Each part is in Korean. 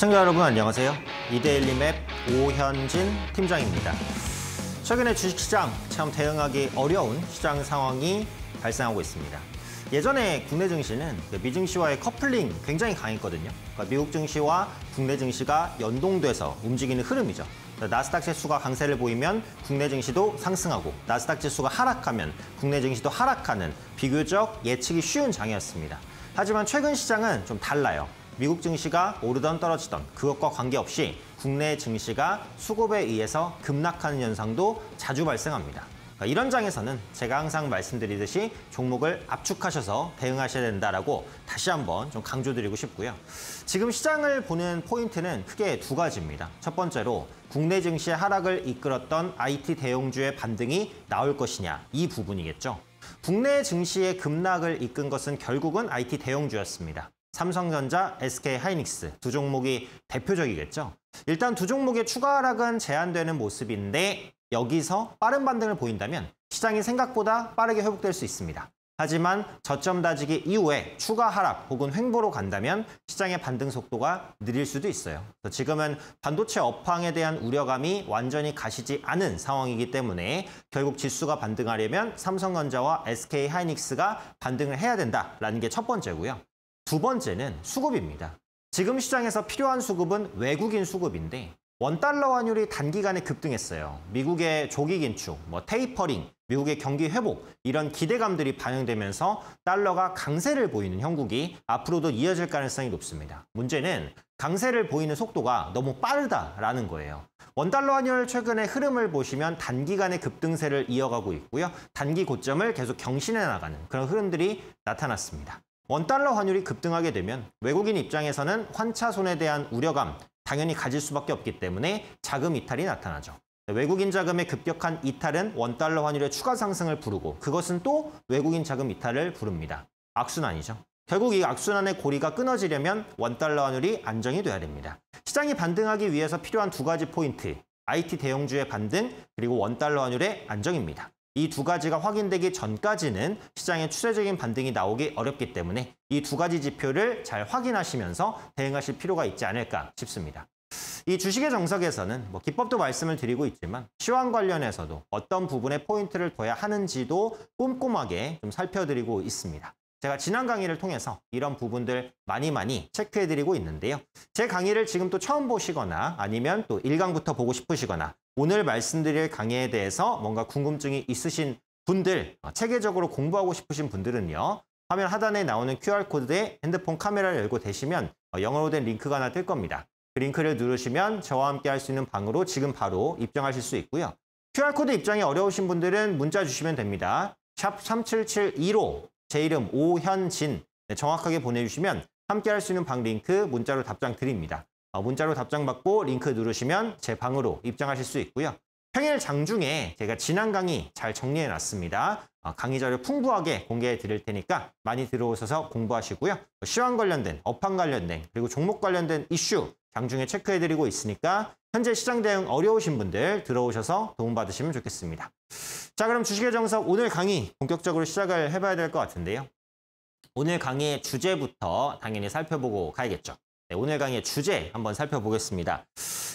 시청자 여러분 안녕하세요. 이데일리 맵 오현진 팀장입니다. 최근에 주식시장 참 대응하기 어려운 시장 상황이 발생하고 있습니다. 예전에 국내 증시는 그 미증시와의 커플링 굉장히 강했거든요. 그러니까 미국 증시와 국내 증시가 연동돼서 움직이는 흐름이죠. 나스닥 지수가 강세를 보이면 국내 증시도 상승하고 나스닥 지수가 하락하면 국내 증시도 하락하는 비교적 예측이 쉬운 장이었습니다. 하지만 최근 시장은 좀 달라요. 미국 증시가 오르던 떨어지던 그것과 관계없이 국내 증시가 수급에 의해서 급락하는 현상도 자주 발생합니다. 그러니까 이런 장에서는 제가 항상 말씀드리듯이 종목을 압축하셔서 대응하셔야 된다라고 다시 한번 좀 강조드리고 싶고요. 지금 시장을 보는 포인트는 크게 두 가지입니다. 첫 번째로 국내 증시의 하락을 이끌었던 IT 대형주의 반등이 나올 것이냐 이 부분이겠죠. 국내 증시의 급락을 이끈 것은 결국은 IT 대형주였습니다. 삼성전자, SK하이닉스 두 종목이 대표적이겠죠. 일단 두 종목의 추가 하락은 제한되는 모습인데 여기서 빠른 반등을 보인다면 시장이 생각보다 빠르게 회복될 수 있습니다. 하지만 저점 다지기 이후에 추가 하락 혹은 횡보로 간다면 시장의 반등 속도가 느릴 수도 있어요. 지금은 반도체 업황에 대한 우려감이 완전히 가시지 않은 상황이기 때문에 결국 지수가 반등하려면 삼성전자와 SK하이닉스가 반등을 해야 된다라는 게 첫 번째고요. 두 번째는 수급입니다. 지금 시장에서 필요한 수급은 외국인 수급인데 원달러 환율이 단기간에 급등했어요. 미국의 조기 긴축, 뭐 테이퍼링, 미국의 경기 회복 이런 기대감들이 반영되면서 달러가 강세를 보이는 형국이 앞으로도 이어질 가능성이 높습니다. 문제는 강세를 보이는 속도가 너무 빠르다라는 거예요. 원달러 환율 최근의 흐름을 보시면 단기간의 급등세를 이어가고 있고요. 단기 고점을 계속 경신해 나가는 그런 흐름들이 나타났습니다. 원달러 환율이 급등하게 되면 외국인 입장에서는 환차 손에 대한 우려감 당연히 가질 수밖에 없기 때문에 자금 이탈이 나타나죠. 외국인 자금의 급격한 이탈은 원달러 환율의 추가 상승을 부르고 그것은 또 외국인 자금 이탈을 부릅니다. 악순환이죠. 결국 이 악순환의 고리가 끊어지려면 원달러 환율이 안정이 돼야 됩니다. 시장이 반등하기 위해서 필요한 두 가지 포인트, IT 대형주의 반등, 그리고 원달러 환율의 안정입니다. 이두 가지가 확인되기 전까지는 시장의 추세적인 반등이 나오기 어렵기 때문에 이 두 가지 지표를 잘 확인하시면서 대응하실 필요가 있지 않을까 싶습니다. 이 주식의 정석에서는 뭐 기법도 말씀을 드리고 있지만 시황 관련해서도 어떤 부분에 포인트를 둬야 하는지도 꼼꼼하게 좀 살펴드리고 있습니다. 제가 지난 강의를 통해서 이런 부분들 많이 많이 체크해드리고 있는데요. 제 강의를 지금 또 처음 보시거나 아니면 또 1강부터 보고 싶으시거나 오늘 말씀드릴 강의에 대해서 뭔가 궁금증이 있으신 분들, 어, 체계적으로 공부하고 싶으신 분들은요. 화면 하단에 나오는 QR코드에 핸드폰 카메라를 열고 대시면 어, 영어로 된 링크가 하나 뜰 겁니다. 그 링크를 누르시면 저와 함께 할 수 있는 방으로 지금 바로 입장하실 수 있고요. QR코드 입장이 어려우신 분들은 문자 주시면 됩니다. 샵 3772로 제 이름 오현진 네, 정확하게 보내주시면 함께 할 수 있는 방 링크 문자로 답장 드립니다. 어, 문자로 답장 받고 링크 누르시면 제 방으로 입장하실 수 있고요. 평일 장중에 제가 지난 강의 잘 정리해 놨습니다. 어, 강의 자료 풍부하게 공개해 드릴 테니까 많이 들어오셔서 공부하시고요. 시황 관련된, 업황 관련된, 그리고 종목 관련된 이슈 장중에 체크해 드리고 있으니까 현재 시장 대응 어려우신 분들 들어오셔서 도움받으시면 좋겠습니다. 자 그럼 주식의 정석 오늘 강의 본격적으로 시작을 해봐야 될 것 같은데요. 오늘 강의의 주제부터 당연히 살펴보고 가야겠죠. 네, 오늘 강의 주제 한번 살펴보겠습니다.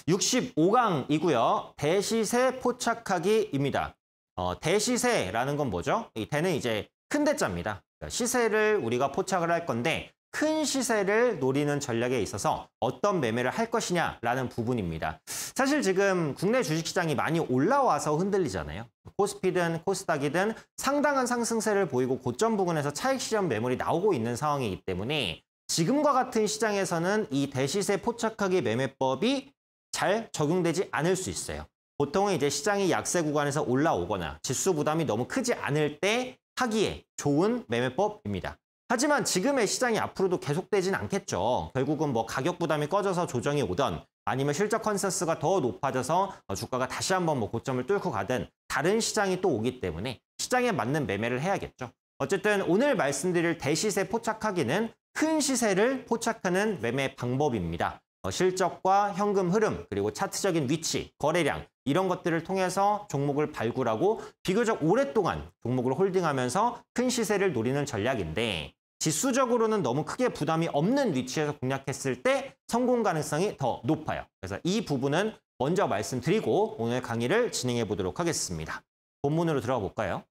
65강이고요. 대시세 포착하기입니다. 어, 대시세라는 건 뭐죠? 이 대는 이제 큰 대자입니다. 그러니까 시세를 우리가 포착을 할 건데 큰 시세를 노리는 전략에 있어서 어떤 매매를 할 것이냐라는 부분입니다. 사실 지금 국내 주식시장이 많이 올라와서 흔들리잖아요. 코스피든 코스닥이든 상당한 상승세를 보이고 고점 부근에서 차익 실현 매물이 나오고 있는 상황이기 때문에 지금과 같은 시장에서는 이 대시세 포착하기 매매법이 잘 적용되지 않을 수 있어요. 보통은 이제 시장이 약세 구간에서 올라오거나 지수 부담이 너무 크지 않을 때 하기에 좋은 매매법입니다. 하지만 지금의 시장이 앞으로도 계속되진 않겠죠. 결국은 뭐 가격 부담이 꺼져서 조정이 오던 아니면 실적 컨센서스가 더 높아져서 주가가 다시 한번 뭐 고점을 뚫고 가든 다른 시장이 또 오기 때문에 시장에 맞는 매매를 해야겠죠. 어쨌든 오늘 말씀드릴 대시세 포착하기는 큰 시세를 포착하는 매매 방법입니다. 어, 실적과 현금 흐름, 그리고 차트적인 위치, 거래량 이런 것들을 통해서 종목을 발굴하고 비교적 오랫동안 종목을 홀딩하면서 큰 시세를 노리는 전략인데 지수적으로는 너무 크게 부담이 없는 위치에서 공략했을 때 성공 가능성이 더 높아요. 그래서 이 부분은 먼저 말씀드리고 오늘 강의를 진행해 보도록 하겠습니다. 본문으로 들어가 볼까요?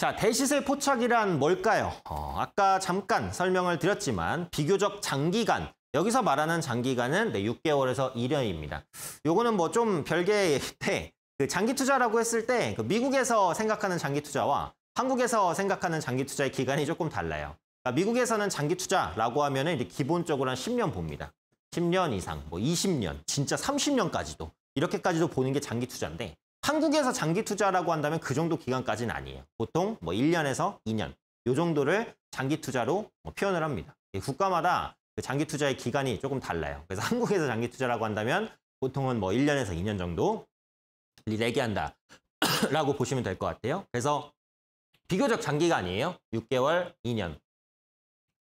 자, 대시세 포착이란 뭘까요? 어, 아까 잠깐 설명을 드렸지만 비교적 장기간 여기서 말하는 장기간은 네, 6개월에서 1년입니다. 요거는 뭐 좀 별개의 때, 그 장기 투자라고 했을 때그 미국에서 생각하는 장기 투자와 한국에서 생각하는 장기 투자의 기간이 조금 달라요. 그러니까 미국에서는 장기 투자라고 하면은 기본적으로 한 10년 봅니다. 10년 이상, 뭐 20년, 진짜 30년까지도 이렇게까지도 보는 게 장기 투자인데 한국에서 장기 투자라고 한다면 그 정도 기간까지는 아니에요. 보통 뭐 1년에서 2년 이 정도를 장기 투자로 뭐 표현을 합니다. 국가마다 그 장기 투자의 기간이 조금 달라요. 그래서 한국에서 장기 투자라고 한다면 보통은 뭐 1년에서 2년 정도 내게 한다 라고 보시면 될 것 같아요. 그래서 비교적 장기간이에요. 6개월, 2년,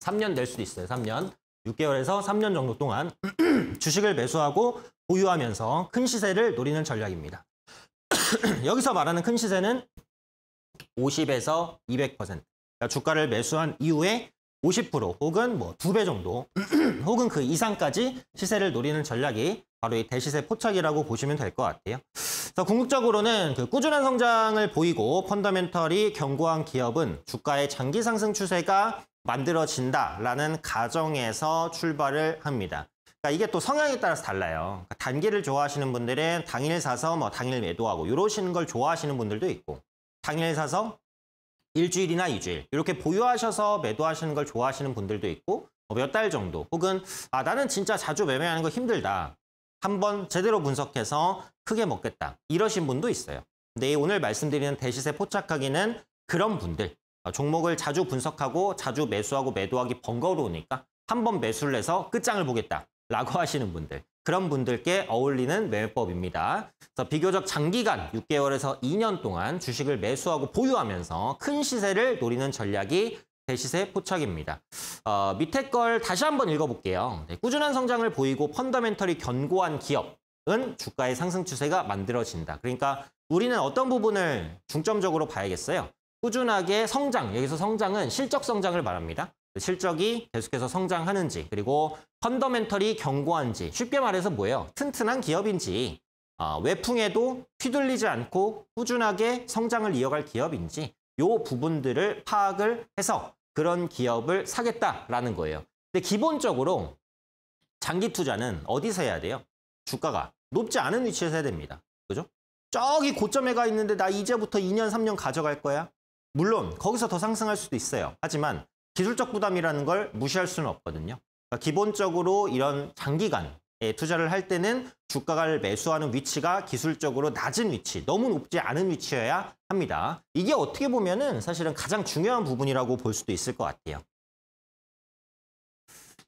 3년 될 수도 있어요. 3년. 6개월에서 3년 정도 동안 주식을 매수하고 보유하면서 큰 시세를 노리는 전략입니다. 여기서 말하는 큰 시세는 50에서 200%. 그러니까 주가를 매수한 이후에 50% 혹은 뭐 두 배 정도 혹은 그 이상까지 시세를 노리는 전략이 바로 이 대시세 포착이라고 보시면 될 것 같아요. 그래서 궁극적으로는 그 꾸준한 성장을 보이고 펀더멘털이 견고한 기업은 주가의 장기 상승 추세가 만들어진다라는 가정에서 출발을 합니다. 그러니까 이게 또 성향에 따라서 달라요. 그러니까 단기를 좋아하시는 분들은 당일 사서 뭐 당일 매도하고 이러시는 걸 좋아하시는 분들도 있고 당일 사서 일주일이나 이주일 이렇게 보유하셔서 매도하시는 걸 좋아하시는 분들도 있고 뭐 몇달 정도 혹은 아 나는 진짜 자주 매매하는 거 힘들다. 한번 제대로 분석해서 크게 먹겠다. 이러신 분도 있어요. 근데 오늘 말씀드리는 대시세 포착하기는 그런 분들 어, 종목을 자주 분석하고 자주 매수하고 매도하기 번거로우니까 한번 매수를 해서 끝장을 보겠다. 라고 하시는 분들 그런 분들께 어울리는 매매법입니다. 그래서 비교적 장기간 6개월에서 2년 동안 주식을 매수하고 보유하면서 큰 시세를 노리는 전략이 대시세 포착입니다. 어, 밑에 걸 다시 한번 읽어볼게요. 네, 꾸준한 성장을 보이고 펀더멘털이 견고한 기업은 주가의 상승 추세가 만들어진다. 그러니까 우리는 어떤 부분을 중점적으로 봐야겠어요? 꾸준하게 성장, 여기서 성장은 실적 성장을 말합니다. 그 실적이 계속해서 성장하는지 그리고 펀더멘털이 견고한지 쉽게 말해서 뭐예요? 튼튼한 기업인지 어, 외풍에도 휘둘리지 않고 꾸준하게 성장을 이어갈 기업인지 요 부분들을 파악을 해서 그런 기업을 사겠다라는 거예요. 근데 기본적으로 장기 투자는 어디서 해야 돼요? 주가가 높지 않은 위치에서 해야 됩니다. 그죠? 저기 고점에 가 있는데 나 이제부터 2년, 3년 가져갈 거야? 물론 거기서 더 상승할 수도 있어요. 하지만 기술적 부담이라는 걸 무시할 수는 없거든요. 그러니까 기본적으로 이런 장기간 투자를 할 때는 주가를 매수하는 위치가 기술적으로 낮은 위치, 너무 높지 않은 위치여야 합니다. 이게 어떻게 보면은 사실은 가장 중요한 부분이라고 볼 수도 있을 것 같아요.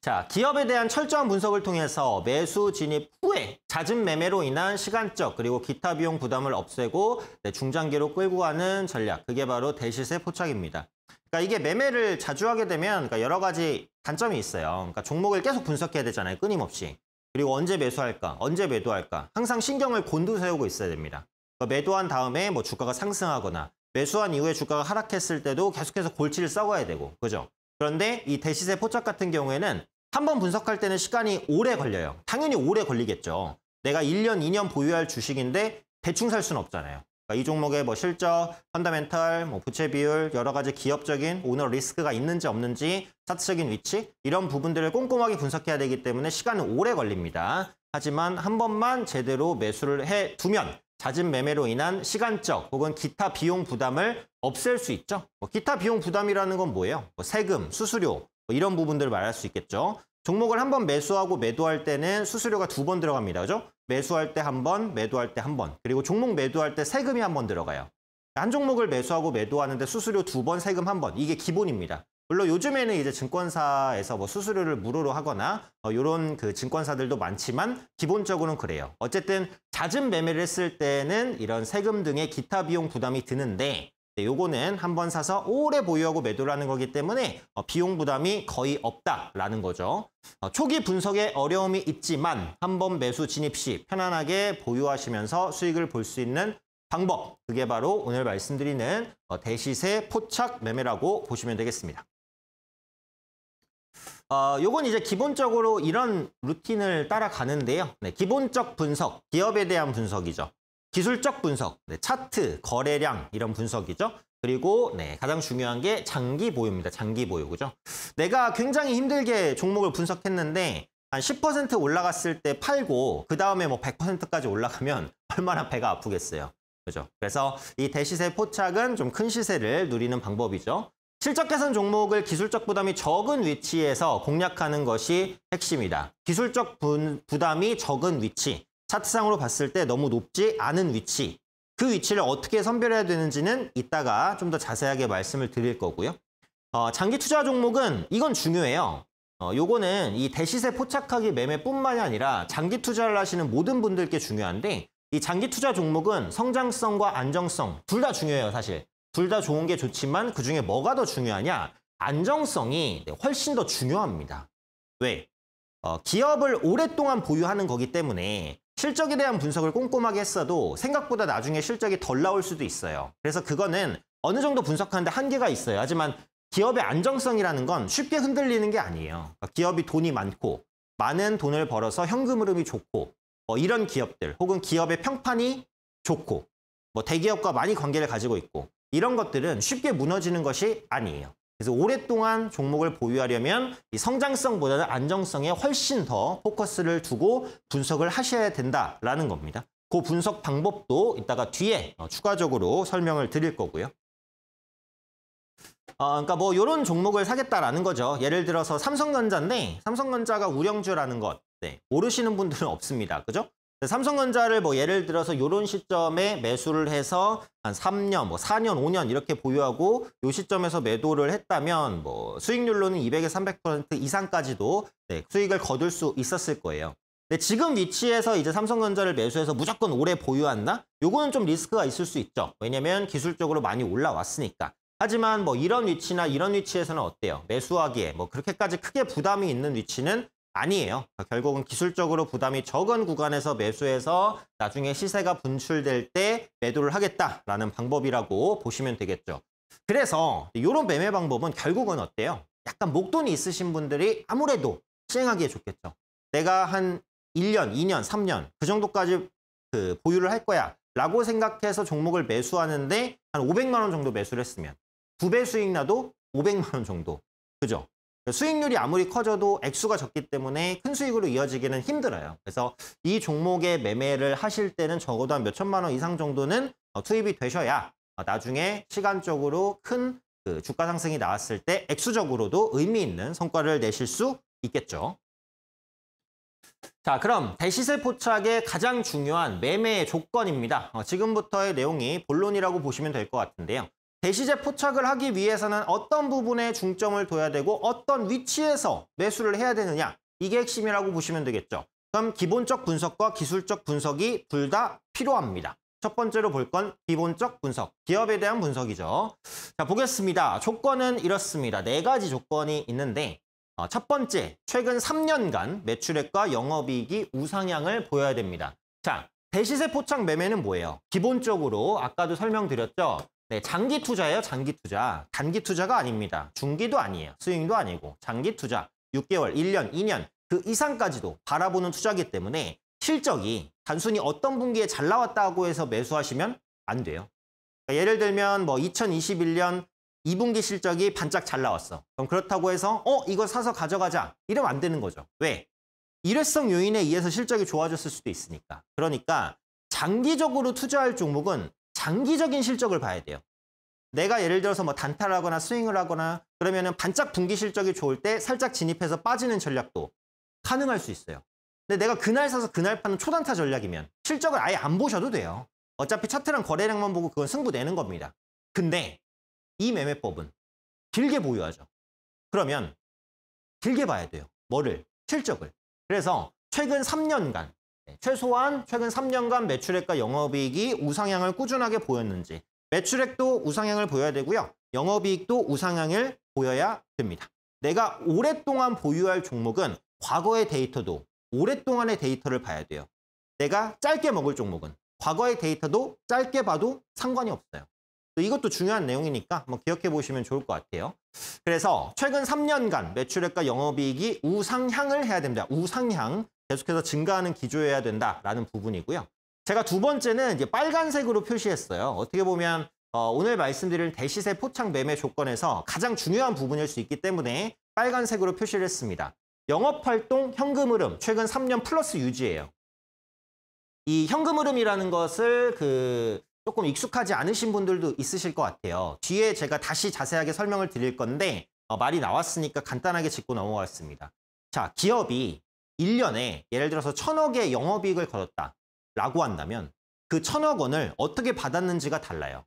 자, 기업에 대한 철저한 분석을 통해서 매수 진입 후에 잦은 매매로 인한 시간적 그리고 기타 비용 부담을 없애고 네, 중장기로 끌고 가는 전략. 그게 바로 대시세 포착입니다. 그러니까 이게 매매를 자주 하게 되면 그러니까 여러 가지 단점이 있어요. 그러니까 종목을 계속 분석해야 되잖아요. 끊임없이. 그리고 언제 매수할까? 언제 매도할까? 항상 신경을 곤두세우고 있어야 됩니다. 그러니까 매도한 다음에 뭐 주가가 상승하거나 매수한 이후에 주가가 하락했을 때도 계속해서 골치를 썩어야 되고. 그죠? 그런데 이 대시세 포착 같은 경우에는 한번 분석할 때는 시간이 오래 걸려요. 당연히 오래 걸리겠죠. 내가 1년, 2년 보유할 주식인데 대충 살 수는 없잖아요. 그러니까 이 종목의 뭐 실적, 펀더멘탈, 뭐 부채 비율, 여러 가지 기업적인 오너 리스크가 있는지 없는지, 차트적인 위치 이런 부분들을 꼼꼼하게 분석해야 되기 때문에 시간은 오래 걸립니다. 하지만 한 번만 제대로 매수를 해 두면 잦은 매매로 인한 시간적 혹은 기타 비용 부담을 없앨 수 있죠. 뭐 기타 비용 부담이라는 건 뭐예요? 뭐 세금, 수수료, 뭐 이런 부분들을 말할 수 있겠죠. 종목을 한 번 매수하고 매도할 때는 수수료가 두 번 들어갑니다. 그죠? 매수할 때 한 번, 매도할 때 한 번. 그리고 종목 매도할 때 세금이 한 번 들어가요. 한 종목을 매수하고 매도하는데 수수료 두 번, 세금 한 번. 이게 기본입니다. 물론 요즘에는 이제 증권사에서 뭐 수수료를 무료로 하거나 어, 이런 그 증권사들도 많지만 기본적으로는 그래요. 어쨌든 잦은 매매를 했을 때는 이런 세금 등의 기타 비용 부담이 드는데 네, 요거는 한 번 사서 오래 보유하고 매도를 하는 거기 때문에 어, 비용 부담이 거의 없다라는 거죠. 어, 초기 분석에 어려움이 있지만 한 번 매수 진입 시 편안하게 보유하시면서 수익을 볼 수 있는 방법 그게 바로 오늘 말씀드리는 어, 대시세 포착 매매라고 보시면 되겠습니다. 어, 요건 이제 기본적으로 이런 루틴을 따라가는데요. 네, 기본적 분석, 기업에 대한 분석이죠. 기술적 분석, 네, 차트, 거래량 이런 분석이죠. 그리고 네, 가장 중요한 게 장기 보유입니다. 장기 보유 그죠? 내가 굉장히 힘들게 종목을 분석했는데 한 10% 올라갔을 때 팔고 그 다음에 뭐 100%까지 올라가면 얼마나 배가 아프겠어요. 그죠? 그래서 이 대시세 포착은 좀 큰 시세를 누리는 방법이죠. 실적 개선 종목을 기술적 부담이 적은 위치에서 공략하는 것이 핵심이다. 기술적 분, 부담이 적은 위치. 차트상으로 봤을 때 너무 높지 않은 위치 그 위치를 어떻게 선별해야 되는지는 이따가 좀 더 자세하게 말씀을 드릴 거고요. 어, 장기 투자 종목은 이건 중요해요. 어, 요거는 이 대시세 포착하기 매매뿐만이 아니라 장기 투자를 하시는 모든 분들께 중요한데 이 장기 투자 종목은 성장성과 안정성 둘 다 중요해요 사실. 둘 다 좋은 게 좋지만 그중에 뭐가 더 중요하냐 안정성이 네, 훨씬 더 중요합니다. 왜? 어, 기업을 오랫동안 보유하는 거기 때문에 실적에 대한 분석을 꼼꼼하게 했어도 생각보다 나중에 실적이 덜 나올 수도 있어요. 그래서 그거는 어느 정도 분석하는데 한계가 있어요. 하지만 기업의 안정성이라는 건 쉽게 흔들리는 게 아니에요. 그러니까 기업이 돈이 많고 많은 돈을 벌어서 현금 흐름이 좋고 뭐 이런 기업들 혹은 기업의 평판이 좋고 뭐 대기업과 많이 관계를 가지고 있고 이런 것들은 쉽게 무너지는 것이 아니에요. 그래서 오랫동안 종목을 보유하려면 이 성장성보다는 안정성에 훨씬 더 포커스를 두고 분석을 하셔야 된다라는 겁니다. 그 분석 방법도 이따가 뒤에 어, 추가적으로 설명을 드릴 거고요. 어, 그러니까 뭐 이런 종목을 사겠다라는 거죠. 예를 들어서 삼성전자인데 삼성전자가 우량주라는 것. 네, 모르시는 분들은 없습니다. 그죠? 네, 삼성전자를 뭐 예를 들어서 이런 시점에 매수를 해서 한 3년, 뭐 4년, 5년 이렇게 보유하고 이 시점에서 매도를 했다면 뭐 수익률로는 200에서 300% 이상까지도 네, 수익을 거둘 수 있었을 거예요. 근 지금 위치에서 이제 삼성전자를 매수해서 무조건 오래 보유한다? 요거는 좀 리스크가 있을 수 있죠. 왜냐면 기술적으로 많이 올라왔으니까. 하지만 뭐 이런 위치나 이런 위치에서는 어때요? 매수하기에 뭐 그렇게까지 크게 부담이 있는 위치는 아니에요. 그러니까 결국은 기술적으로 부담이 적은 구간에서 매수해서 나중에 시세가 분출될 때 매도를 하겠다라는 방법이라고 보시면 되겠죠. 그래서 이런 매매 방법은 결국은 어때요? 약간 목돈이 있으신 분들이 아무래도 시행하기에 좋겠죠. 내가 한 1년, 2년, 3년 그 정도까지 그 보유를 할 거야 라고 생각해서 종목을 매수하는데 한 500만 원 정도 매수를 했으면 두 배 수익 나도 500만 원 정도 그죠? 수익률이 아무리 커져도 액수가 적기 때문에 큰 수익으로 이어지기는 힘들어요. 그래서 이 종목의 매매를 하실 때는 적어도 한 몇천만 원 이상 정도는 어, 투입이 되셔야 어, 나중에 시간적으로 큰 그 주가 상승이 나왔을 때 액수적으로도 의미 있는 성과를 내실 수 있겠죠. 자 그럼 대시세 포착의 가장 중요한 매매의 조건입니다. 어, 지금부터의 내용이 본론이라고 보시면 될 것 같은데요. 대시제 포착을 하기 위해서는 어떤 부분에 중점을 둬야 되고 어떤 위치에서 매수를 해야 되느냐 이게 핵심이라고 보시면 되겠죠. 그럼 기본적 분석과 기술적 분석이 둘 다 필요합니다. 첫 번째로 볼 건 기본적 분석, 기업에 대한 분석이죠. 자 보겠습니다. 조건은 이렇습니다. 네 가지 조건이 있는데 어, 첫 번째, 최근 3년간 매출액과 영업이익이 우상향을 보여야 됩니다. 자, 대시세 포착 매매는 뭐예요? 기본적으로 아까도 설명드렸죠. 네, 장기 투자예요. 장기 투자. 단기 투자가 아닙니다. 중기도 아니에요. 스윙도 아니고 장기 투자. 6개월, 1년, 2년 그 이상까지도 바라보는 투자기 때문에 실적이 단순히 어떤 분기에 잘 나왔다고 해서 매수하시면 안 돼요. 그러니까 예를 들면 뭐 2021년 2분기 실적이 반짝 잘 나왔어. 그럼 그렇다고 해서 어 이거 사서 가져가자 이러면 안 되는 거죠. 왜? 일회성 요인에 의해서 실적이 좋아졌을 수도 있으니까. 그러니까 장기적으로 투자할 종목은 장기적인 실적을 봐야 돼요. 내가 예를 들어서 뭐 단타를 하거나 스윙을 하거나 그러면은 반짝 분기 실적이 좋을 때 살짝 진입해서 빠지는 전략도 가능할 수 있어요. 근데 내가 그날 사서 그날 파는 초단타 전략이면 실적을 아예 안 보셔도 돼요. 어차피 차트랑 거래량만 보고 그건 승부 내는 겁니다. 근데 이 매매법은 길게 보유하죠. 그러면 길게 봐야 돼요. 뭐를? 실적을. 그래서 최근 3년간 최소한 최근 3년간 매출액과 영업이익이 우상향을 꾸준하게 보였는지 매출액도 우상향을 보여야 되고요. 영업이익도 우상향을 보여야 됩니다. 내가 오랫동안 보유할 종목은 과거의 데이터도 오랫동안의 데이터를 봐야 돼요. 내가 짧게 먹을 종목은 과거의 데이터도 짧게 봐도 상관이 없어요. 이것도 중요한 내용이니까 한번 기억해 보시면 좋을 것 같아요. 그래서 최근 3년간 매출액과 영업이익이 우상향을 해야 됩니다. 우상향. 계속해서 증가하는 기조여야 된다라는 부분이고요. 제가 두 번째는 이제 빨간색으로 표시했어요. 어떻게 보면 어, 오늘 말씀드린 대시세 포착 매매 조건에서 가장 중요한 부분일 수 있기 때문에 빨간색으로 표시를 했습니다. 영업활동 현금 흐름 최근 3년 플러스 유지예요. 이 현금 흐름이라는 것을 그 조금 익숙하지 않으신 분들도 있으실 것 같아요. 뒤에 제가 다시 자세하게 설명을 드릴 건데 어, 말이 나왔으니까 간단하게 짚고 넘어갔습니다. 자, 기업이 1년에 예를 들어서 천억의 영업이익을 거뒀다 라고 한다면 그 천억 원을 어떻게 받았는지가 달라요.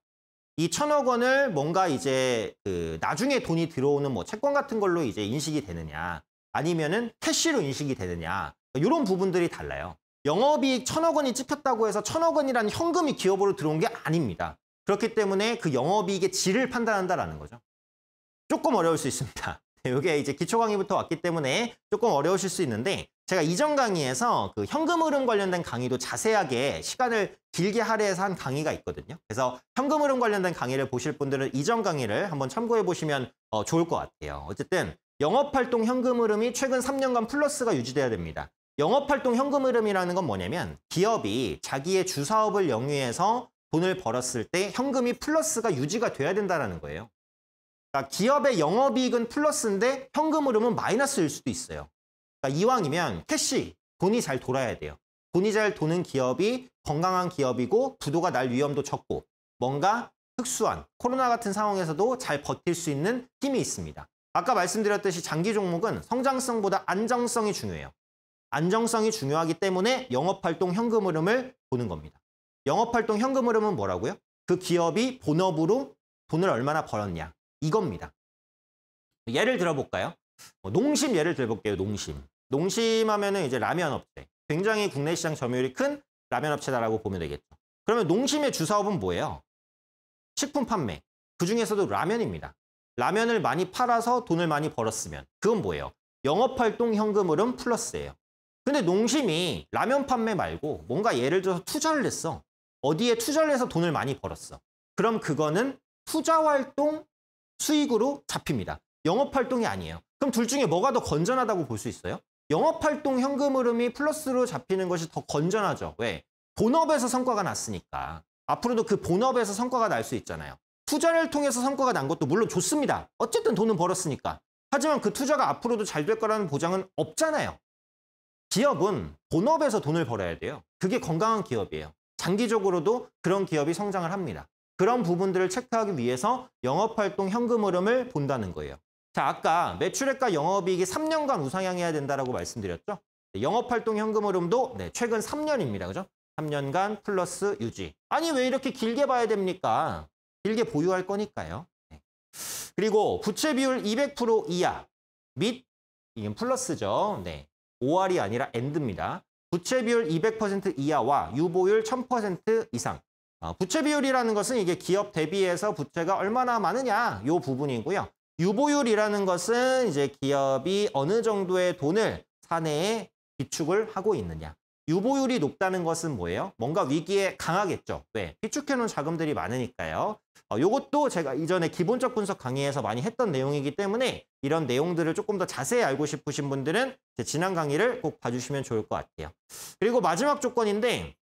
이 천억 원을 뭔가 이제 그 나중에 돈이 들어오는 뭐 채권 같은 걸로 이제 인식이 되느냐 아니면은 캐시로 인식이 되느냐 이런 부분들이 달라요. 영업이익 천억 원이 찍혔다고 해서 천억 원이라는 현금이 기업으로 들어온 게 아닙니다. 그렇기 때문에 그 영업이익의 질을 판단한다라는 거죠. 조금 어려울 수 있습니다. 이게 이제 기초 강의부터 왔기 때문에 조금 어려우실 수 있는데 제가 이전 강의에서 그 현금 흐름 관련된 강의도 자세하게 시간을 길게 할애해서 한 강의가 있거든요. 그래서 현금 흐름 관련된 강의를 보실 분들은 이전 강의를 한번 참고해 보시면 어, 좋을 것 같아요. 어쨌든 영업활동 현금 흐름이 최근 3년간 플러스가 유지돼야 됩니다. 영업활동 현금 흐름이라는 건 뭐냐면 기업이 자기의 주사업을 영위해서 돈을 벌었을 때 현금이 플러스가 유지가 돼야 된다는 거예요. 그러니까 기업의 영업이익은 플러스인데 현금 흐름은 마이너스일 수도 있어요. 그러니까 이왕이면 캐시, 돈이 잘 돌아야 돼요. 돈이 잘 도는 기업이 건강한 기업이고 부도가 날 위험도 적고 뭔가 특수한 코로나 같은 상황에서도 잘 버틸 수 있는 힘이 있습니다. 아까 말씀드렸듯이 장기 종목은 성장성보다 안정성이 중요해요. 안정성이 중요하기 때문에 영업활동 현금 흐름을 보는 겁니다. 영업활동 현금 흐름은 뭐라고요? 그 기업이 본업으로 돈을 얼마나 벌었냐. 이겁니다. 예를 들어볼까요? 뭐 농심 예를 들어볼게요. 농심. 농심하면은 이제 라면 업체. 굉장히 국내 시장 점유율이 큰 라면 업체다라고 보면 되겠죠. 그러면 농심의 주사업은 뭐예요? 식품 판매. 그 중에서도 라면입니다. 라면을 많이 팔아서 돈을 많이 벌었으면 그건 뭐예요? 영업활동 현금 흐름 플러스예요. 근데 농심이 라면 판매 말고 뭔가 예를 들어서 투자를 했어. 어디에 투자를 해서 돈을 많이 벌었어. 그럼 그거는 투자활동 수익으로 잡힙니다. 영업 활동이 아니에요. 그럼 둘 중에 뭐가 더 건전하다고 볼 수 있어요? 영업 활동 현금 흐름이 플러스로 잡히는 것이 더 건전하죠. 왜? 본업에서 성과가 났으니까. 앞으로도 그 본업에서 성과가 날 수 있잖아요. 투자를 통해서 성과가 난 것도 물론 좋습니다. 어쨌든 돈은 벌었으니까. 하지만 그 투자가 앞으로도 잘 될 거라는 보장은 없잖아요. 기업은 본업에서 돈을 벌어야 돼요. 그게 건강한 기업이에요. 장기적으로도 그런 기업이 성장을 합니다. 그런 부분들을 체크하기 위해서 영업활동 현금 흐름을 본다는 거예요. 자, 아까 매출액과 영업이익이 3년간 우상향해야 된다라고 말씀드렸죠. 네, 영업활동 현금 흐름도 네, 최근 3년입니다. 그죠? 3년간 플러스 유지. 아니, 왜 이렇게 길게 봐야 됩니까? 길게 보유할 거니까요. 네. 그리고 부채 비율 200% 이하 및 이건 플러스죠. 네. OR이 아니라 엔드입니다. 부채 비율 200% 이하와 유보율 1000% 이상 어, 부채 비율이라는 것은 이게 기업 대비해서 부채가 얼마나 많으냐 이 부분이고요. 유보율이라는 것은 이제 기업이 어느 정도의 돈을 사내에 비축을 하고 있느냐. 유보율이 높다는 것은 뭐예요? 뭔가 위기에 강하겠죠. 왜? 네, 비축해놓은 자금들이 많으니까요. 이것도 어, 제가 이전에 기본적 분석 강의에서 많이 했던 내용이기 때문에 이런 내용들을 조금 더 자세히 알고 싶으신 분들은 제 지난 강의를 꼭 봐주시면 좋을 것 같아요. 그리고 마지막 조건인데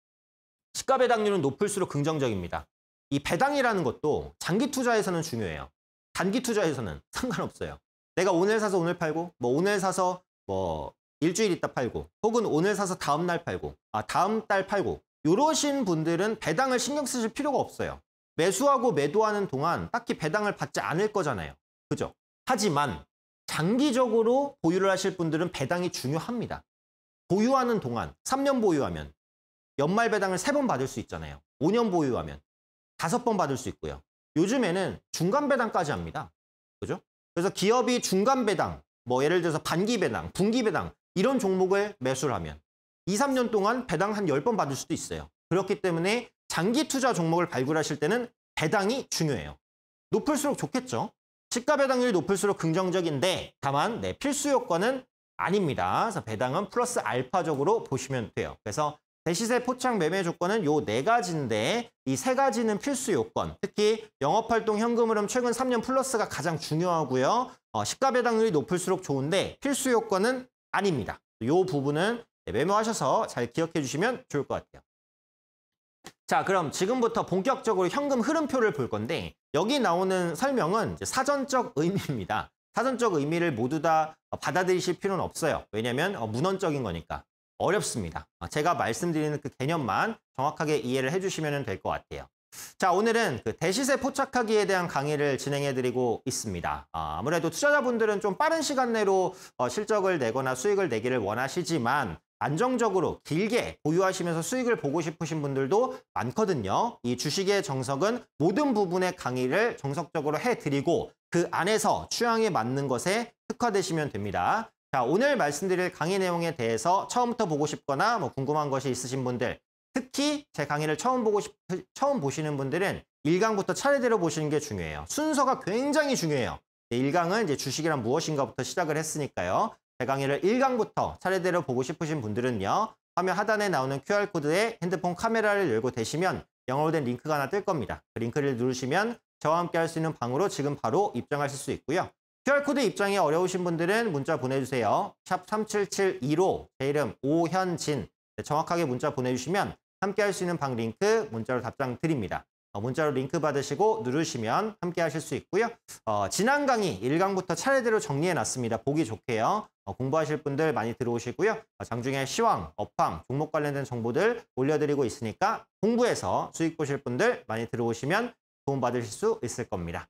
시가 배당률은 높을수록 긍정적입니다. 이 배당이라는 것도 장기 투자에서는 중요해요. 단기 투자에서는 상관없어요. 내가 오늘 사서 오늘 팔고 뭐 오늘 사서 뭐 일주일 있다 팔고 혹은 오늘 사서 다음 날 팔고 아 다음 달 팔고 이러신 분들은 배당을 신경 쓰실 필요가 없어요. 매수하고 매도하는 동안 딱히 배당을 받지 않을 거잖아요. 그죠? 하지만 장기적으로 보유를 하실 분들은 배당이 중요합니다. 보유하는 동안 3년 보유하면 연말 배당을 세 번 받을 수 있잖아요. 5년 보유하면 다섯 번 받을 수 있고요. 요즘에는 중간 배당까지 합니다. 그죠? 그래서 기업이 중간 배당, 뭐 예를 들어서 반기 배당, 분기 배당 이런 종목을 매수를 하면 2, 3년 동안 배당 한 10번 받을 수도 있어요. 그렇기 때문에 장기 투자 종목을 발굴하실 때는 배당이 중요해요. 높을수록 좋겠죠. 시가 배당률이 높을수록 긍정적인데 다만 네, 필수 요건은 아닙니다. 그래서 배당은 플러스 알파적으로 보시면 돼요. 그래서 대시세 포착 매매 조건은 요 네 가지인데 이 세 가지는 필수 요건. 특히 영업활동 현금 흐름 최근 3년 플러스가 가장 중요하고요. 어, 시가 배당률이 높을수록 좋은데 필수 요건은 아닙니다. 요 부분은 네, 메모하셔서 잘 기억해 주시면 좋을 것 같아요. 자, 그럼 지금부터 본격적으로 현금 흐름표를 볼 건데 여기 나오는 설명은 사전적 의미입니다. 사전적 의미를 모두 다 어, 받아들이실 필요는 없어요. 왜냐하면 어, 문헌적인 거니까. 어렵습니다. 제가 말씀드리는 그 개념만 정확하게 이해를 해주시면 될 것 같아요. 자 오늘은 그 대시세 포착하기에 대한 강의를 진행해드리고 있습니다. 아, 아무래도 투자자분들은 좀 빠른 시간 내로 어, 실적을 내거나 수익을 내기를 원하시지만 안정적으로 길게 보유하시면서 수익을 보고 싶으신 분들도 많거든요. 이 주식의 정석은 모든 부분의 강의를 정석적으로 해드리고 그 안에서 취향에 맞는 것에 특화되시면 됩니다. 자, 오늘 말씀드릴 강의 내용에 대해서 처음부터 보고 싶거나 뭐 궁금한 것이 있으신 분들, 특히 제 강의를 처음 보고 싶, 처음 보시는 분들은 1강부터 차례대로 보시는 게 중요해요. 순서가 굉장히 중요해요. 1강은 이제 주식이란 무엇인가부터 시작을 했으니까요. 제 강의를 1강부터 차례대로 보고 싶으신 분들은요. 화면 하단에 나오는 QR코드에 핸드폰 카메라를 열고 대시면 영어로 된 링크가 하나 뜰 겁니다. 그 링크를 누르시면 저와 함께 할 수 있는 방으로 지금 바로 입장하실 수 있고요. QR코드 입장이 어려우신 분들은 문자 보내주세요. 샵 3772로 제 이름 오현진 네, 정확하게 문자 보내주시면 함께 할 수 있는 방 링크 문자로 답장 드립니다. 어, 문자로 링크 받으시고 누르시면 함께 하실 수 있고요. 어, 지난 강의 1강부터 차례대로 정리해놨습니다. 보기 좋게요. 어, 공부하실 분들 많이 들어오시고요. 어, 장중에 시황, 업황, 종목 관련된 정보들 올려드리고 있으니까 공부해서 수익 보실 분들 많이 들어오시면 도움받으실 수 있을 겁니다.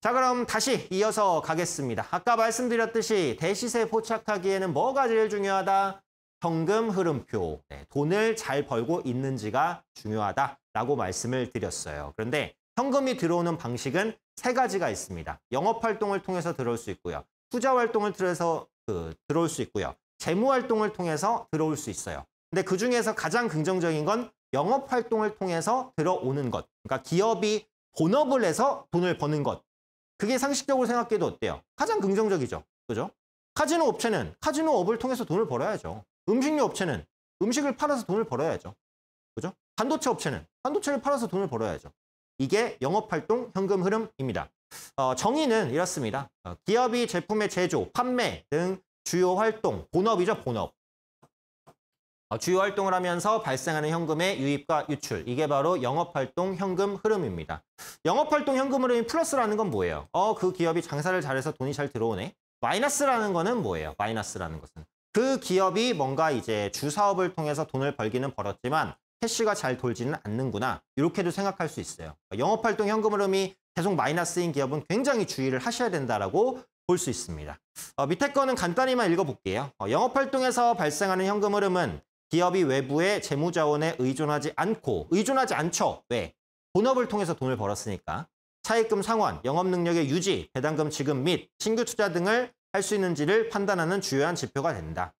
자 그럼 다시 이어서 가겠습니다. 아까 말씀드렸듯이 대시세 포착하기에는 뭐가 제일 중요하다? 현금 흐름표, 네, 돈을 잘 벌고 있는지가 중요하다라고 말씀을 드렸어요. 그런데 현금이 들어오는 방식은 세 가지가 있습니다. 영업활동을 통해서 들어올 수 있고요. 투자활동을 통해서 그, 들어올 수 있고요. 재무활동을 통해서 들어올 수 있어요. 근데 그중에서 가장 긍정적인 건 영업활동을 통해서 들어오는 것. 그러니까 기업이 본업을 해서 돈을 버는 것. 그게 상식적으로 생각해도 어때요? 가장 긍정적이죠. 그죠? 카지노 업체는 카지노 업을 통해서 돈을 벌어야죠. 음식료 업체는 음식을 팔아서 돈을 벌어야죠. 그죠? 반도체 업체는 반도체를 팔아서 돈을 벌어야죠. 이게 영업활동 현금 흐름입니다. 어, 정의는 이렇습니다. 어, 기업이 제품의 제조, 판매 등 주요 활동, 본업이죠, 본업. 어, 주요 활동을 하면서 발생하는 현금의 유입과 유출, 이게 바로 영업활동 현금 흐름입니다. 영업활동 현금 흐름이 플러스라는 건 뭐예요? 어, 그 기업이 장사를 잘해서 돈이 잘 들어오네. 마이너스라는 거는 뭐예요? 마이너스라는 것은. 그 기업이 뭔가 이제 주사업을 통해서 돈을 벌기는 벌었지만 캐시가 잘 돌지는 않는구나. 이렇게도 생각할 수 있어요. 그러니까 영업활동 현금 흐름이 계속 마이너스인 기업은 굉장히 주의를 하셔야 된다라고 볼 수 있습니다. 어, 밑에 거는 간단히만 읽어볼게요. 어, 영업활동에서 발생하는 현금 흐름은 기업이 외부의 재무자원에 의존하지 않고 의존하지 않죠. 왜? 본업을 통해서 돈을 벌었으니까 차입금 상환, 영업능력의 유지, 배당금 지급 및 신규 투자 등을 할 수 있는지를 판단하는 주요한 지표가 된다.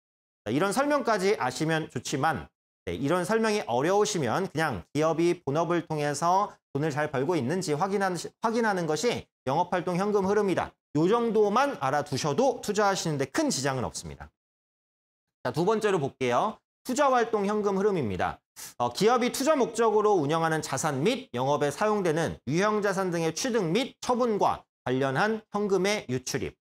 이런 설명까지 아시면 좋지만 네, 이런 설명이 어려우시면 그냥 기업이 본업을 통해서 돈을 잘 벌고 있는지 확인하는, 확인하는 것이 영업활동 현금 흐름이다. 이 정도만 알아두셔도 투자하시는데 큰 지장은 없습니다. 자, 두 번째로 볼게요. 투자활동 현금 흐름입니다. 어, 기업이 투자 목적으로 운영하는 자산 및 영업에 사용되는 유형자산 등의 취득 및 처분과 관련한 현금의 유출입.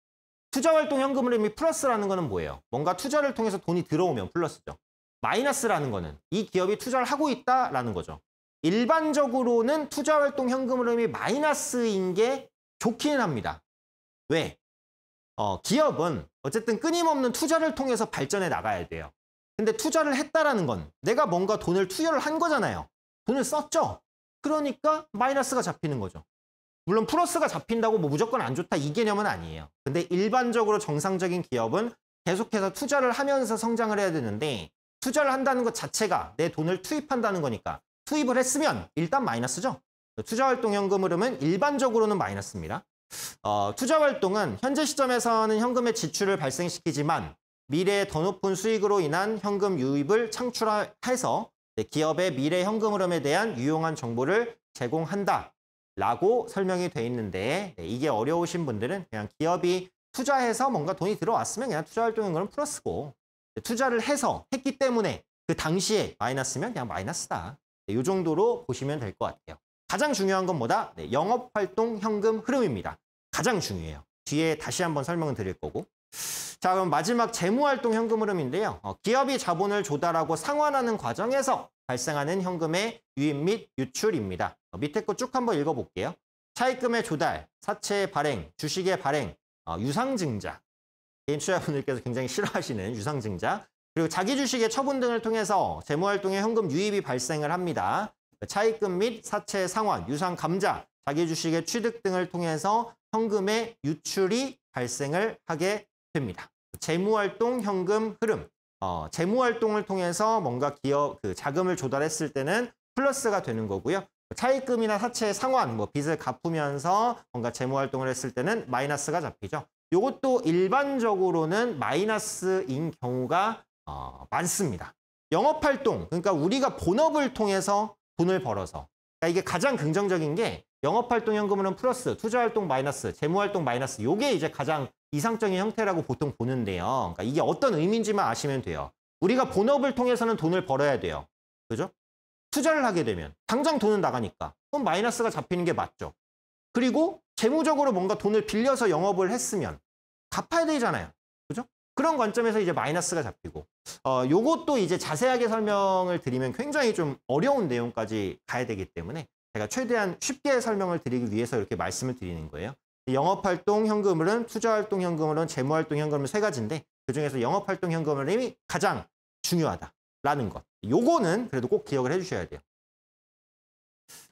투자활동 현금 흐름이 플러스라는 거는 뭐예요? 뭔가 투자를 통해서 돈이 들어오면 플러스죠. 마이너스라는 거는 이 기업이 투자를 하고 있다라는 거죠. 일반적으로는 투자활동 현금 흐름이 마이너스인 게 좋기는 합니다. 왜? 어, 기업은 어쨌든 끊임없는 투자를 통해서 발전해 나가야 돼요. 근데 투자를 했다라는 건 내가 뭔가 돈을 투여를 한 거잖아요. 돈을 썼죠. 그러니까 마이너스가 잡히는 거죠. 물론 플러스가 잡힌다고 뭐 무조건 안 좋다 이 개념은 아니에요. 근데 일반적으로 정상적인 기업은 계속해서 투자를 하면서 성장을 해야 되는데 투자를 한다는 것 자체가 내 돈을 투입한다는 거니까 투입을 했으면 일단 마이너스죠. 투자활동현금 흐름은 일반적으로는 마이너스입니다. 어, 투자활동은 현재 시점에서는 현금의 지출을 발생시키지만 미래에 더 높은 수익으로 인한 현금 유입을 창출해서 기업의 미래 현금 흐름에 대한 유용한 정보를 제공한다 라고 설명이 돼 있는데 네, 이게 어려우신 분들은 그냥 기업이 투자해서 뭔가 돈이 들어왔으면 그냥 투자 활동인 거는 플러스고 네, 투자를 해서 했기 때문에 그 당시에 마이너스면 그냥 마이너스다 이 네, 정도로 보시면 될 것 같아요 가장 중요한 건 뭐다? 영업활동 현금 흐름입니다 가장 중요해요 뒤에 다시 한번 설명을 드릴 거고 자 그럼 마지막 재무활동 현금 흐름인데요. 어, 기업이 자본을 조달하고 상환하는 과정에서 발생하는 현금의 유입 및 유출입니다. 어, 밑에 거 쭉 한번 읽어볼게요. 차입금의 조달, 사채의 발행, 주식의 발행, 어, 유상증자. 개인 투자분들께서 굉장히 싫어하시는 유상증자. 그리고 자기 주식의 처분 등을 통해서 재무활동의 현금 유입이 발생을 합니다. 차입금 및 사채 상환, 유상 감자, 자기 주식의 취득 등을 통해서 현금의 유출이 발생을 하게 됩니다. 재무활동 현금 흐름 어, 재무활동을 통해서 뭔가 기업 그 자금을 조달했을 때는 플러스가 되는 거고요. 차입금이나 사채 상환, 뭐 빚을 갚으면서 뭔가 재무활동을 했을 때는 마이너스가 잡히죠. 이것도 일반적으로는 마이너스인 경우가 어, 많습니다. 영업활동, 그러니까 우리가 본업을 통해서 돈을 벌어서 그러니까 이게 가장 긍정적인 게 영업활동 현금은 플러스, 투자활동 마이너스, 재무활동 마이너스 이게 이제 가장 이상적인 형태라고 보통 보는데요. 그러니까 이게 어떤 의미인지만 아시면 돼요. 우리가 본업을 통해서는 돈을 벌어야 돼요. 그죠? 투자를 하게 되면 당장 돈은 나가니까 그럼 마이너스가 잡히는 게 맞죠. 그리고 재무적으로 뭔가 돈을 빌려서 영업을 했으면 갚아야 되잖아요. 그죠? 그런 관점에서 이제 마이너스가 잡히고 어, 요것도 이제 자세하게 설명을 드리면 굉장히 좀 어려운 내용까지 가야 되기 때문에 제가 최대한 쉽게 설명을 드리기 위해서 이렇게 말씀을 드리는 거예요. 영업활동 현금흐름, 투자활동 현금흐름, 재무활동 현금흐름 세 가지인데 그중에서 영업활동 현금흐름이 가장 중요하다라는 것. 요거는 그래도 꼭 기억을 해주셔야 돼요.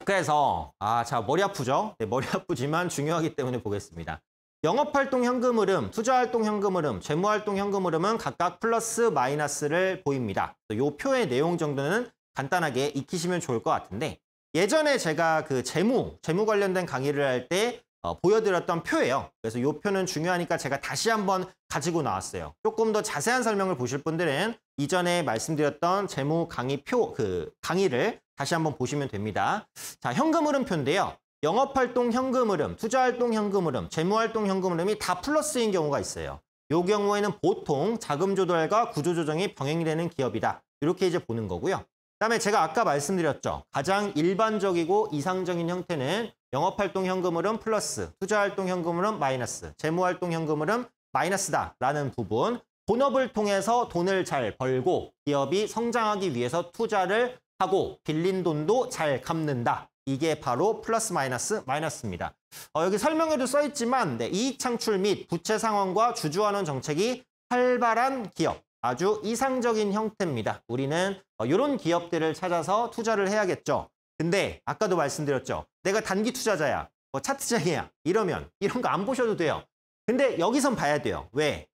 그래서 아, 자 머리 아프죠? 네, 머리 아프지만 중요하기 때문에 보겠습니다. 영업활동 현금 흐름, 투자활동 현금 흐름, 재무활동 현금 흐름은 각각 플러스 마이너스를 보입니다. 요 표의 내용 정도는 간단하게 익히시면 좋을 것 같은데 예전에 제가 그 재무, 재무 관련된 강의를 할때 어, 보여드렸던 표예요. 그래서 이 표는 중요하니까 제가 다시 한번 가지고 나왔어요. 조금 더 자세한 설명을 보실 분들은 이전에 말씀드렸던 재무 강의 표, 그 강의를 다시 한번 보시면 됩니다. 자, 현금 흐름 표인데요. 영업활동 현금 흐름, 투자활동 현금 흐름, 재무활동 현금 흐름이 다 플러스인 경우가 있어요. 이 경우에는 보통 자금 조달과 구조 조정이 병행되는 이 기업이다. 이렇게 이제 보는 거고요. 그다음에 제가 아까 말씀드렸죠. 가장 일반적이고 이상적인 형태는 영업활동 현금흐름 플러스, 투자활동 현금흐름 마이너스, 재무활동 현금흐름 마이너스다 라는 부분 본업을 통해서 돈을 잘 벌고 기업이 성장하기 위해서 투자를 하고 빌린 돈도 잘 갚는다. 이게 바로 플러스 마이너스 마이너스입니다. 어, 여기 설명에도 써있지만 네, 이익 창출 및 부채 상황과 주주환원 정책이 활발한 기업, 아주 이상적인 형태입니다. 우리는 이런 어, 기업들을 찾아서 투자를 해야겠죠. 근데 아까도 말씀드렸죠. 내가 단기 투자자야. 뭐 차트장이야. 이러면 이런 거 안 보셔도 돼요. 근데 여기선 봐야 돼요. 왜?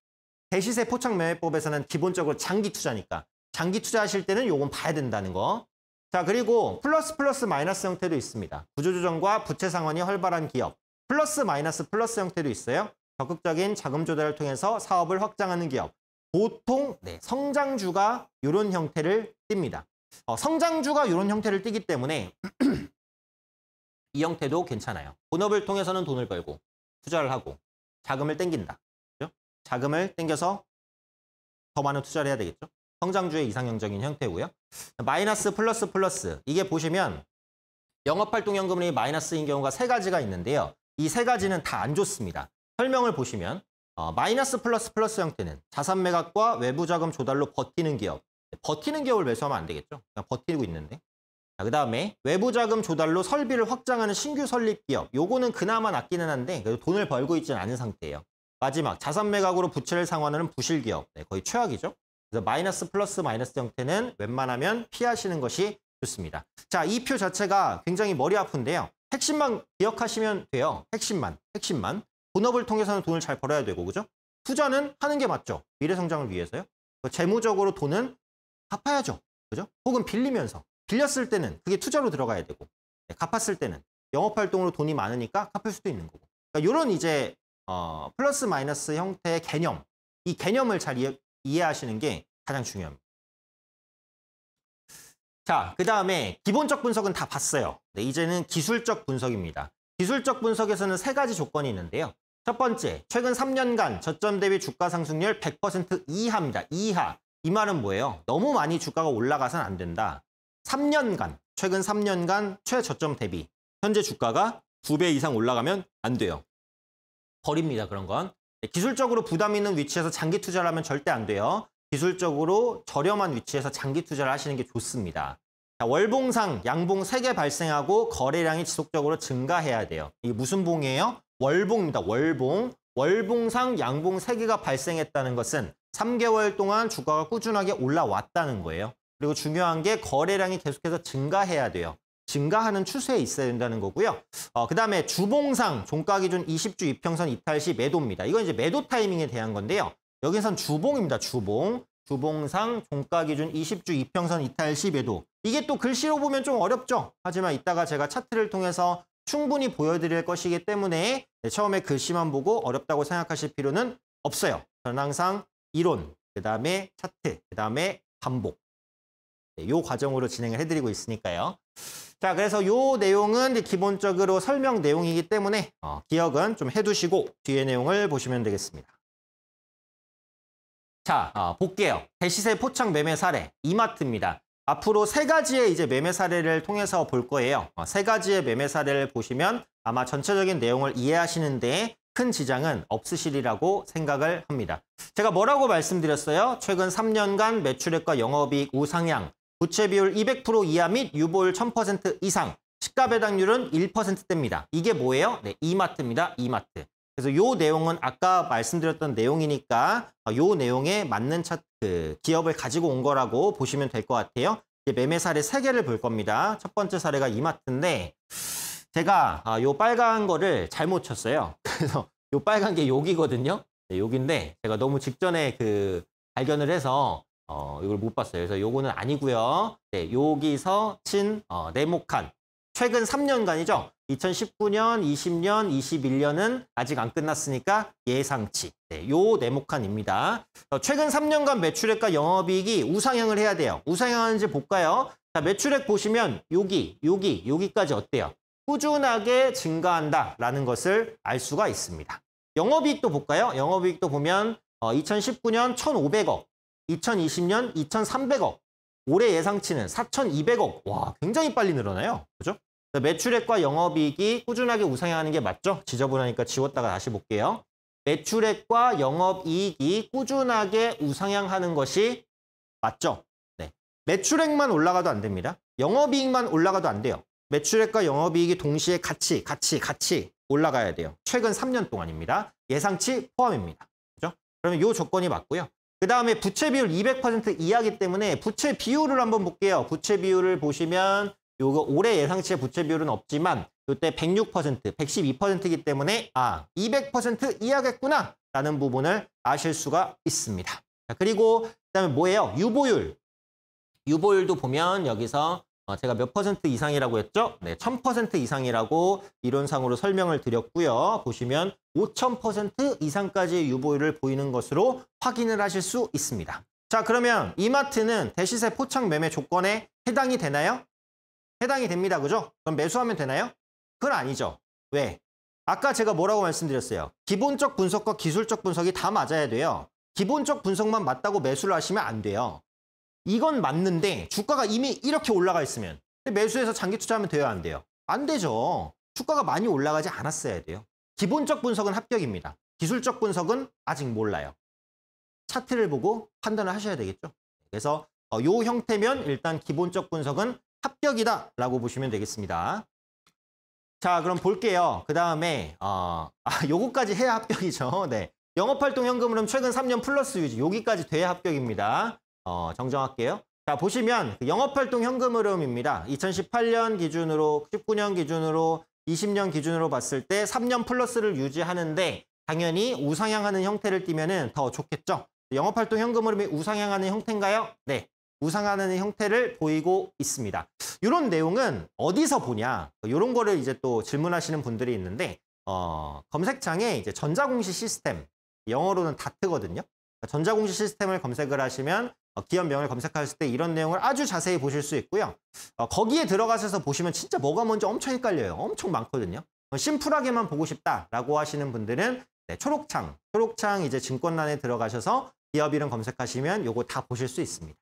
대시세 포착 매매법에서는 기본적으로 장기 투자니까 장기 투자하실 때는 요건 봐야 된다는 거. 자 그리고 플러스 플러스 마이너스 형태도 있습니다. 구조조정과 부채 상환이 활발한 기업. 플러스 마이너스 플러스 형태도 있어요. 적극적인 자금 조달을 통해서 사업을 확장하는 기업. 보통 네, 성장주가 이런 형태를 띱니다. 어, 성장주가 이런 형태를 띄기 때문에 이 형태도 괜찮아요. 본업을 통해서는 돈을 벌고 투자를 하고 자금을 땡긴다. 그죠? 자금을 땡겨서 더 많은 투자를 해야 되겠죠. 성장주의 이상형적인 형태고요. 마이너스 플러스 플러스 이게 보시면 영업활동연금이 마이너스인 경우가 세 가지가 있는데요. 이 세 가지는 다 안 좋습니다. 설명을 보시면 어, 마이너스 플러스 플러스 형태는 자산 매각과 외부 자금 조달로 버티는 기업 버티는 기업을 매수하면 안 되겠죠. 그냥 버티고 있는데. 그 다음에 외부 자금 조달로 설비를 확장하는 신규 설립 기업. 요거는 그나마 낫기는 한데 그래도 돈을 벌고 있지는 않은 상태예요. 마지막 자산 매각으로 부채를 상환하는 부실 기업. 네, 거의 최악이죠. 그래서 마이너스 플러스 마이너스 형태는 웬만하면 피하시는 것이 좋습니다. 자, 이 표 자체가 굉장히 머리 아픈데요. 핵심만 기억하시면 돼요. 핵심만, 핵심만. 본업을 통해서는 돈을 잘 벌어야 되고, 그죠? 투자는 하는 게 맞죠. 미래 성장을 위해서요. 그 재무적으로 돈은 갚아야죠. 그죠? 혹은 빌리면서. 빌렸을 때는 그게 투자로 들어가야 되고, 네, 갚았을 때는 영업활동으로 돈이 많으니까 갚을 수도 있는 거고. 그러니까 이런 이제, 어, 플러스 마이너스 형태의 개념. 이 개념을 잘 이해, 이해하시는 게 가장 중요합니다. 자, 그 다음에 기본적 분석은 다 봤어요. 네, 이제는 기술적 분석입니다. 기술적 분석에서는 세 가지 조건이 있는데요. 첫 번째, 최근 3년간 저점 대비 주가 상승률 100% 이하입니다. 이하. 이 말은 뭐예요? 너무 많이 주가가 올라가선 안 된다. 3년간, 최근 3년간 최저점 대비 현재 주가가 2배 이상 올라가면 안 돼요. 버립니다, 그런 건. 네, 기술적으로 부담 있는 위치에서 장기 투자를 하면 절대 안 돼요. 기술적으로 저렴한 위치에서 장기 투자를 하시는 게 좋습니다. 자, 월봉상 양봉 3개 발생하고 거래량이 지속적으로 증가해야 돼요. 이게 무슨 봉이에요? 월봉입니다. 월봉. 월봉상 양봉 3개가 발생했다는 것은 3개월 동안 주가가 꾸준하게 올라왔다는 거예요. 그리고 중요한 게 거래량이 계속해서 증가해야 돼요. 증가하는 추세에 있어야 된다는 거고요. 어, 그 다음에 주봉상 종가 기준 20주 이평선 이탈 시 매도입니다. 이건 이제 매도 타이밍에 대한 건데요. 여기선 주봉입니다. 주봉. 주봉상 종가 기준 20주 이평선 이탈 시 매도. 이게 또 글씨로 보면 좀 어렵죠. 하지만 이따가 제가 차트를 통해서 충분히 보여드릴 것이기 때문에 네, 처음에 글씨만 보고 어렵다고 생각하실 필요는 없어요. 저는 항상 이론, 그 다음에 차트, 그 다음에 반복. 네, 요 과정으로 진행을 해드리고 있으니까요. 자, 그래서 요 내용은 기본적으로 설명 내용이기 때문에 어, 기억은 좀 해두시고 뒤에 내용을 보시면 되겠습니다. 자, 어, 볼게요. 대시세 포착 매매 사례, 이마트입니다. 앞으로 세 가지의 이제 매매 사례를 통해서 볼 거예요. 어, 세 가지의 매매 사례를 보시면 아마 전체적인 내용을 이해하시는데 큰 지장은 없으시리라고 생각을 합니다. 제가 뭐라고 말씀드렸어요? 최근 3년간 매출액과 영업이익 우상향, 부채 비율 200% 이하 및 유보율 1000% 이상, 시가 배당률은 1%대입니다. 이게 뭐예요? 네, 이마트입니다. 이마트. 그래서 요 내용은 아까 말씀드렸던 내용이니까 요 내용에 맞는 차, 트 그 기업을 가지고 온 거라고 보시면 될 것 같아요. 매매 사례 3개를볼 겁니다. 첫 번째 사례가 이마트인데 제가 아, 요 빨간 거를 잘못 쳤어요. 그래서 요 빨간 게 여기거든요. 네, 여기인데 제가 너무 직전에 그 발견을 해서 어, 이걸 못 봤어요. 그래서 요거는 아니고요. 네, 여기서 친 어, 네모칸. 최근 3년간이죠. 2019년, 20년, 21년은 아직 안 끝났으니까 예상치. 네, 요 네모칸입니다. 어, 최근 3년간 매출액과 영업이익이 우상향을 해야 돼요. 우상향하는지 볼까요? 자, 매출액 보시면 여기, 여기, 여기까지 어때요? 꾸준하게 증가한다라는 것을 알 수가 있습니다. 영업이익도 볼까요? 영업이익도 보면 2019년 1,500억, 2020년 2,300억, 올해 예상치는 4,200억. 와, 굉장히 빨리 늘어나요. 그죠? 매출액과 영업이익이 꾸준하게 우상향하는 게 맞죠? 지저분하니까 지웠다가 다시 볼게요. 매출액과 영업이익이 꾸준하게 우상향하는 것이 맞죠? 네. 매출액만 올라가도 안 됩니다. 영업이익만 올라가도 안 돼요. 매출액과 영업이익이 동시에 같이 같이 같이 올라가야 돼요. 최근 3년 동안입니다. 예상치 포함입니다. 그죠? 렇 그러면 요 조건이 맞고요. 그 다음에 부채 비율 200% 이하기 때문에 부채 비율을 한번 볼게요. 부채 비율을 보시면 요거 올해 예상치의 부채 비율은 없지만 요때 106%, 112%이기 때문에 아, 200% 이하겠구나 라는 부분을 아실 수가 있습니다. 자, 그리고 그다음에 뭐예요? 유보율. 유보율도 보면 여기서 어, 제가 몇 퍼센트 이상이라고 했죠? 네, 1000% 이상이라고 이론상으로 설명을 드렸고요. 보시면 5000% 이상까지의 유보율을 보이는 것으로 확인을 하실 수 있습니다. 자, 그러면 이마트는 대시세 포착 매매 조건에 해당이 되나요? 해당이 됩니다. 그죠? 그럼 매수하면 되나요? 그건 아니죠. 왜? 아까 제가 뭐라고 말씀드렸어요? 기본적 분석과 기술적 분석이 다 맞아야 돼요. 기본적 분석만 맞다고 매수를 하시면 안 돼요. 이건 맞는데 주가가 이미 이렇게 올라가 있으면 매수해서 장기 투자하면 돼요 안 돼요? 안 되죠. 주가가 많이 올라가지 않았어야 돼요. 기본적 분석은 합격입니다. 기술적 분석은 아직 몰라요. 차트를 보고 판단을 하셔야 되겠죠. 그래서 이 어, 형태면 일단 기본적 분석은 합격이다 라고 보시면 되겠습니다. 자 그럼 볼게요. 그 다음에 어, 아 요거까지 해야 합격이죠. 네. 영업활동 현금 흐름 최근 3년 플러스 유지 여기까지 돼야 합격입니다. 어, 정정할게요. 자, 보시면 그 영업활동 현금 흐름입니다. 2018년 기준으로, 19년 기준으로, 20년 기준으로 봤을 때 3년 플러스를 유지하는데 당연히 우상향하는 형태를 띄면더 좋겠죠. 영업활동 현금 흐름이 우상향하는 형태인가요? 네, 우상하는 형태를 보이고 있습니다. 이런 내용은 어디서 보냐 이런 거를 이제 또 질문하시는 분들이 있는데 어, 검색창에 이제 전자공시 시스템 영어로는 다트거든요. 전자공시 시스템을 검색을 하시면 어, 기업명을 검색하셨을 때 이런 내용을 아주 자세히 보실 수 있고요. 어, 거기에 들어가셔서 보시면 진짜 뭐가 뭔지 엄청 헷갈려요. 엄청 많거든요. 어, 심플하게만 보고 싶다라고 하시는 분들은 네, 초록창, 초록창 이제 증권란에 들어가셔서 기업 이름 검색하시면 이거다 보실 수 있습니다.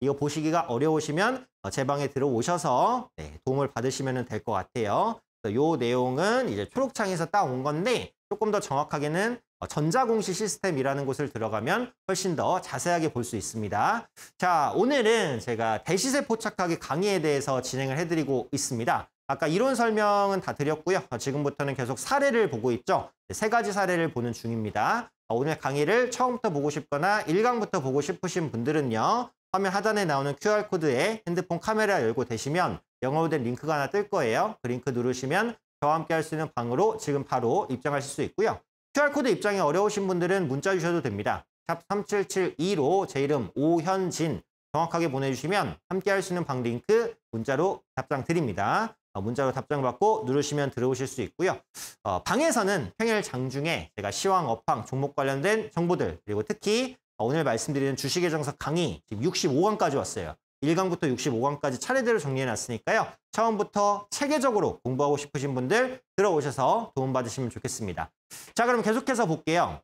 이거 보시기가 어려우시면 제 방에 들어오셔서 네, 도움을 받으시면 될 것 같아요. 요 내용은 이제 초록창에서 따온 건데 조금 더 정확하게는 어, 전자공시 시스템이라는 곳을 들어가면 훨씬 더 자세하게 볼 수 있습니다. 자, 오늘은 제가 대시세 포착하기 강의에 대해서 진행을 해드리고 있습니다. 아까 이론 설명은 다 드렸고요. 어, 지금부터는 계속 사례를 보고 있죠. 네, 세 가지 사례를 보는 중입니다. 어, 오늘 강의를 처음부터 보고 싶거나 1강부터 보고 싶으신 분들은요. 화면 하단에 나오는 QR코드에 핸드폰 카메라 열고 대시면 영어로 된 링크가 하나 뜰 거예요. 그 링크 누르시면 저와 함께 할 수 있는 방으로 지금 바로 입장하실 수 있고요. QR코드 입장이 어려우신 분들은 문자 주셔도 됩니다. 샵 3772로 제 이름 오현진 정확하게 보내주시면 함께 할 수 있는 방 링크 문자로 답장 드립니다. 어, 문자로 답장 받고 누르시면 들어오실 수 있고요. 어, 방에서는 평일 장중에 제가 시황, 업황, 종목 관련된 정보들 그리고 특히 어, 오늘 말씀드리는 주식의 정석 강의 지금 65강까지 왔어요. 1강부터 65강까지 차례대로 정리해놨으니까요. 처음부터 체계적으로 공부하고 싶으신 분들 들어오셔서 도움받으시면 좋겠습니다. 자, 그럼 계속해서 볼게요.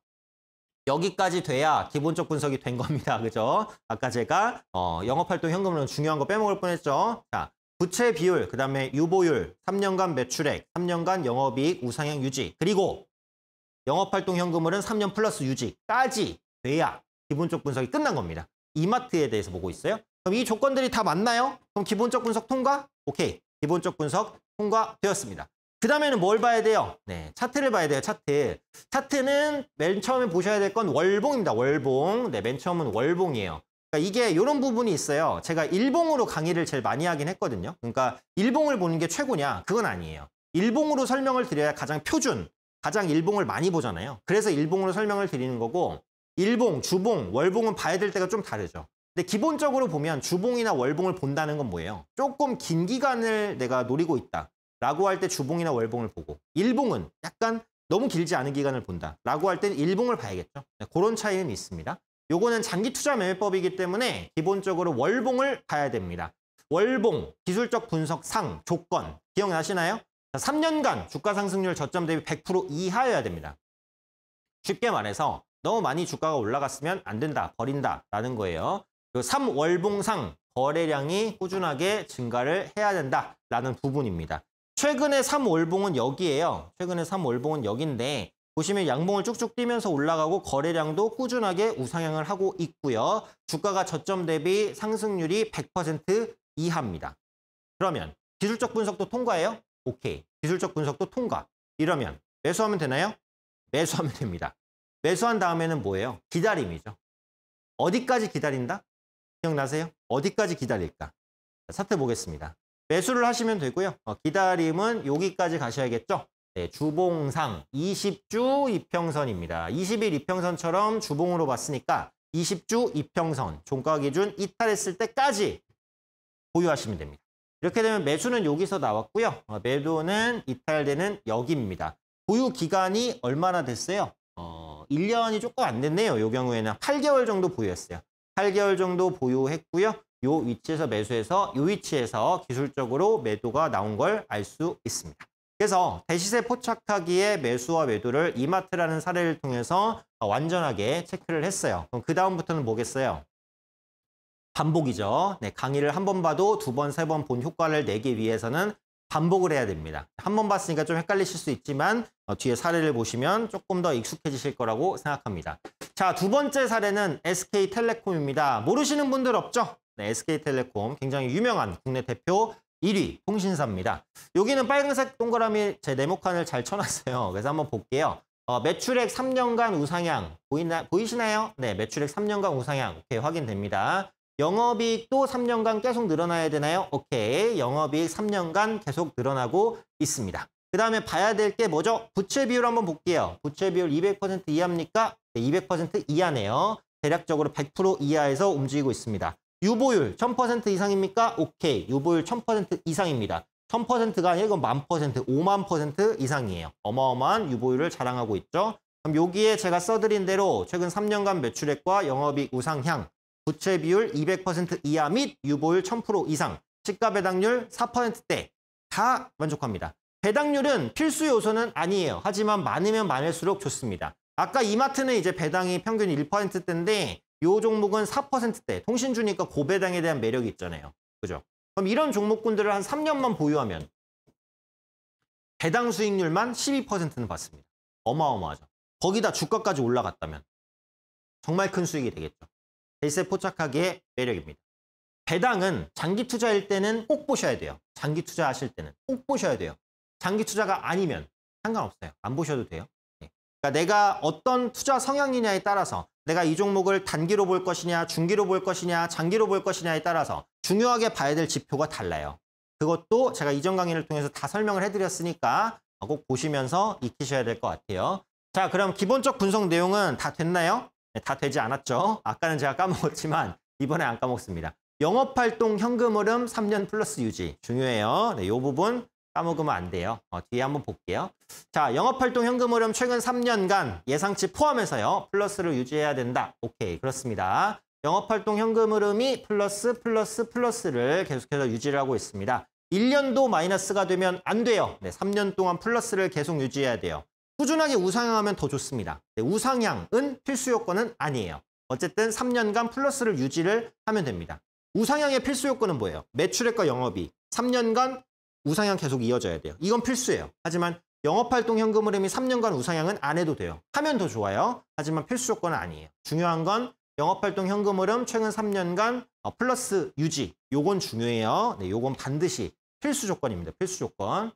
여기까지 돼야 기본적 분석이 된 겁니다. 그죠? 아까 제가 어, 영업활동 현금으로 중요한 거 빼먹을 뻔했죠. 자, 부채 비율, 그 다음에 유보율, 3년간 매출액, 3년간 영업이익, 우상향 유지, 그리고 영업활동 현금으로는 3년 플러스 유지까지 돼야 기본적 분석이 끝난 겁니다. 이마트에 대해서 보고 있어요. 그럼 이 조건들이 다 맞나요? 그럼 기본적 분석 통과? 오케이. 기본적 분석 통과되었습니다. 그 다음에는 뭘 봐야 돼요? 네, 차트를 봐야 돼요, 차트. 차트는 맨 처음에 보셔야 될 건 월봉입니다, 월봉. 네, 맨 처음은 월봉이에요. 그러니까 이게 이런 부분이 있어요. 제가 일봉으로 강의를 제일 많이 하긴 했거든요. 그러니까 일봉을 보는 게 최고냐? 그건 아니에요. 일봉으로 설명을 드려야 가장 표준, 가장 일봉을 많이 보잖아요. 그래서 일봉으로 설명을 드리는 거고 일봉, 주봉, 월봉은 봐야 될 때가 좀 다르죠. 근데 기본적으로 보면 주봉이나 월봉을 본다는 건 뭐예요? 조금 긴 기간을 내가 노리고 있다 라고 할 때 주봉이나 월봉을 보고 일봉은 약간 너무 길지 않은 기간을 본다 라고 할 때는 일봉을 봐야겠죠 네, 그런 차이는 있습니다 요거는 장기 투자 매매법이기 때문에 기본적으로 월봉을 봐야 됩니다 월봉, 기술적 분석 상, 조건 기억나시나요? 자, 3년간 주가 상승률 저점 대비 100% 이하여야 됩니다 쉽게 말해서 너무 많이 주가가 올라갔으면 안 된다, 버린다 라는 거예요 그 3월봉상 거래량이 꾸준하게 증가를 해야 된다라는 부분입니다. 최근에 3월봉은 여기에요. 최근에 3월봉은 여기인데 보시면 양봉을 쭉쭉 뛰면서 올라가고 거래량도 꾸준하게 우상향을 하고 있고요. 주가가 저점 대비 상승률이 100% 이하입니다. 그러면 기술적 분석도 통과해요? 오케이. 기술적 분석도 통과. 이러면 매수하면 되나요? 매수하면 됩니다. 매수한 다음에는 뭐예요? 기다림이죠. 어디까지 기다린다? 기억나세요? 어디까지 기다릴까? 사태 보겠습니다. 매수를 하시면 되고요. 어, 기다림은 여기까지 가셔야겠죠? 네, 주봉상 20주 이평선입니다. 20일 이평선처럼 주봉으로 봤으니까 20주 이평선 종가 기준 이탈했을 때까지 보유하시면 됩니다. 이렇게 되면 매수는 여기서 나왔고요. 어, 매도는 이탈되는 여기입니다. 보유 기간이 얼마나 됐어요? 어, 1년이 조금 안 됐네요. 이 경우에는 8개월 정도 보유했어요. 8개월 정도 보유했고요. 요 위치에서 매수해서 요 위치에서 기술적으로 매도가 나온 걸 알 수 있습니다. 그래서 대시세 포착하기에 매수와 매도를 이마트라는 사례를 통해서 완전하게 체크를 했어요. 그럼 그 다음부터는 뭐겠어요? 반복이죠. 네, 강의를 한 번 봐도 두 번, 세 번 본 효과를 내기 위해서는 반복을 해야 됩니다. 한 번 봤으니까 좀 헷갈리실 수 있지만 어, 뒤에 사례를 보시면 조금 더 익숙해지실 거라고 생각합니다. 자, 두 번째 사례는 SK텔레콤입니다. 모르시는 분들 없죠? 네, SK텔레콤 굉장히 유명한 국내 대표 1위 통신사입니다. 여기는 빨간색 동그라미 제 네모칸을 잘 쳐놨어요. 그래서 한번 볼게요. 어, 매출액 3년간 우상향 보이나, 보이시나요? 네, 매출액 3년간 우상향 오케이, 확인됩니다. 영업이익도 3년간 계속 늘어나야 되나요? 오케이, 영업이익 3년간 계속 늘어나고 있습니다. 그 다음에 봐야 될 게 뭐죠? 부채 비율 한번 볼게요. 부채 비율 200%이합니까 200% 이하네요. 대략적으로 100% 이하에서 움직이고 있습니다. 유보율 1000% 이상입니까? 오케이. 유보율 1000% 이상입니다. 1000%가 아니라 이건 10,000%, 5만% 이상이에요. 어마어마한 유보율을 자랑하고 있죠. 그럼 여기에 제가 써드린 대로 최근 3년간 매출액과 영업이익 우상향, 부채 비율 200% 이하 및 유보율 1000% 이상, 시가 배당률 4%대 다 만족합니다. 배당률은 필수 요소는 아니에요. 하지만 많으면 많을수록 좋습니다. 아까 이마트는 이제 배당이 평균 1%대인데 이 종목은 4%대. 통신 주니까 고배당에 대한 매력이 있잖아요. 그죠? 그럼 이런 종목군들을 한 3년만 보유하면 배당 수익률만 12%는 받습니다. 어마어마하죠. 거기다 주가까지 올라갔다면 정말 큰 수익이 되겠죠. 대세 포착하기의 매력입니다. 배당은 장기 투자일 때는 꼭 보셔야 돼요. 장기 투자하실 때는 꼭 보셔야 돼요. 장기 투자가 아니면 상관없어요. 안 보셔도 돼요. 그러니까 내가 어떤 투자 성향이냐에 따라서 내가 이 종목을 단기로 볼 것이냐, 중기로 볼 것이냐, 장기로 볼 것이냐에 따라서 중요하게 봐야 될 지표가 달라요. 그것도 제가 이전 강의를 통해서 다 설명을 해드렸으니까 꼭 보시면서 익히셔야 될 것 같아요. 자, 그럼 기본적 분석 내용은 다 됐나요? 네, 다 되지 않았죠. 아까는 제가 까먹었지만 이번에 안 까먹습니다. 영업활동 현금 흐름 3년 플러스 유지 중요해요. 네, 이 부분 까먹으면 안 돼요. 어, 뒤에 한번 볼게요. 자, 영업활동 현금 흐름 최근 3년간 예상치 포함해서요. 플러스를 유지해야 된다. 오케이, 그렇습니다. 영업활동 현금 흐름이 플러스, 플러스, 플러스를 계속해서 유지를 하고 있습니다. 1년도 마이너스가 되면 안 돼요. 네, 3년 동안 플러스를 계속 유지해야 돼요. 꾸준하게 우상향하면 더 좋습니다. 네, 우상향은 필수 요건은 아니에요. 어쨌든 3년간 플러스를 유지를 하면 됩니다. 우상향의 필수 요건은 뭐예요? 매출액과 영업이 3년간 우상향 계속 이어져야 돼요. 이건 필수예요. 하지만 영업활동 현금 흐름이 3년간 우상향은 안 해도 돼요. 하면 더 좋아요. 하지만 필수 조건은 아니에요. 중요한 건 영업활동 현금 흐름 최근 3년간 어, 플러스 유지. 요건 중요해요. 네, 요건 반드시 필수 조건입니다. 필수 조건.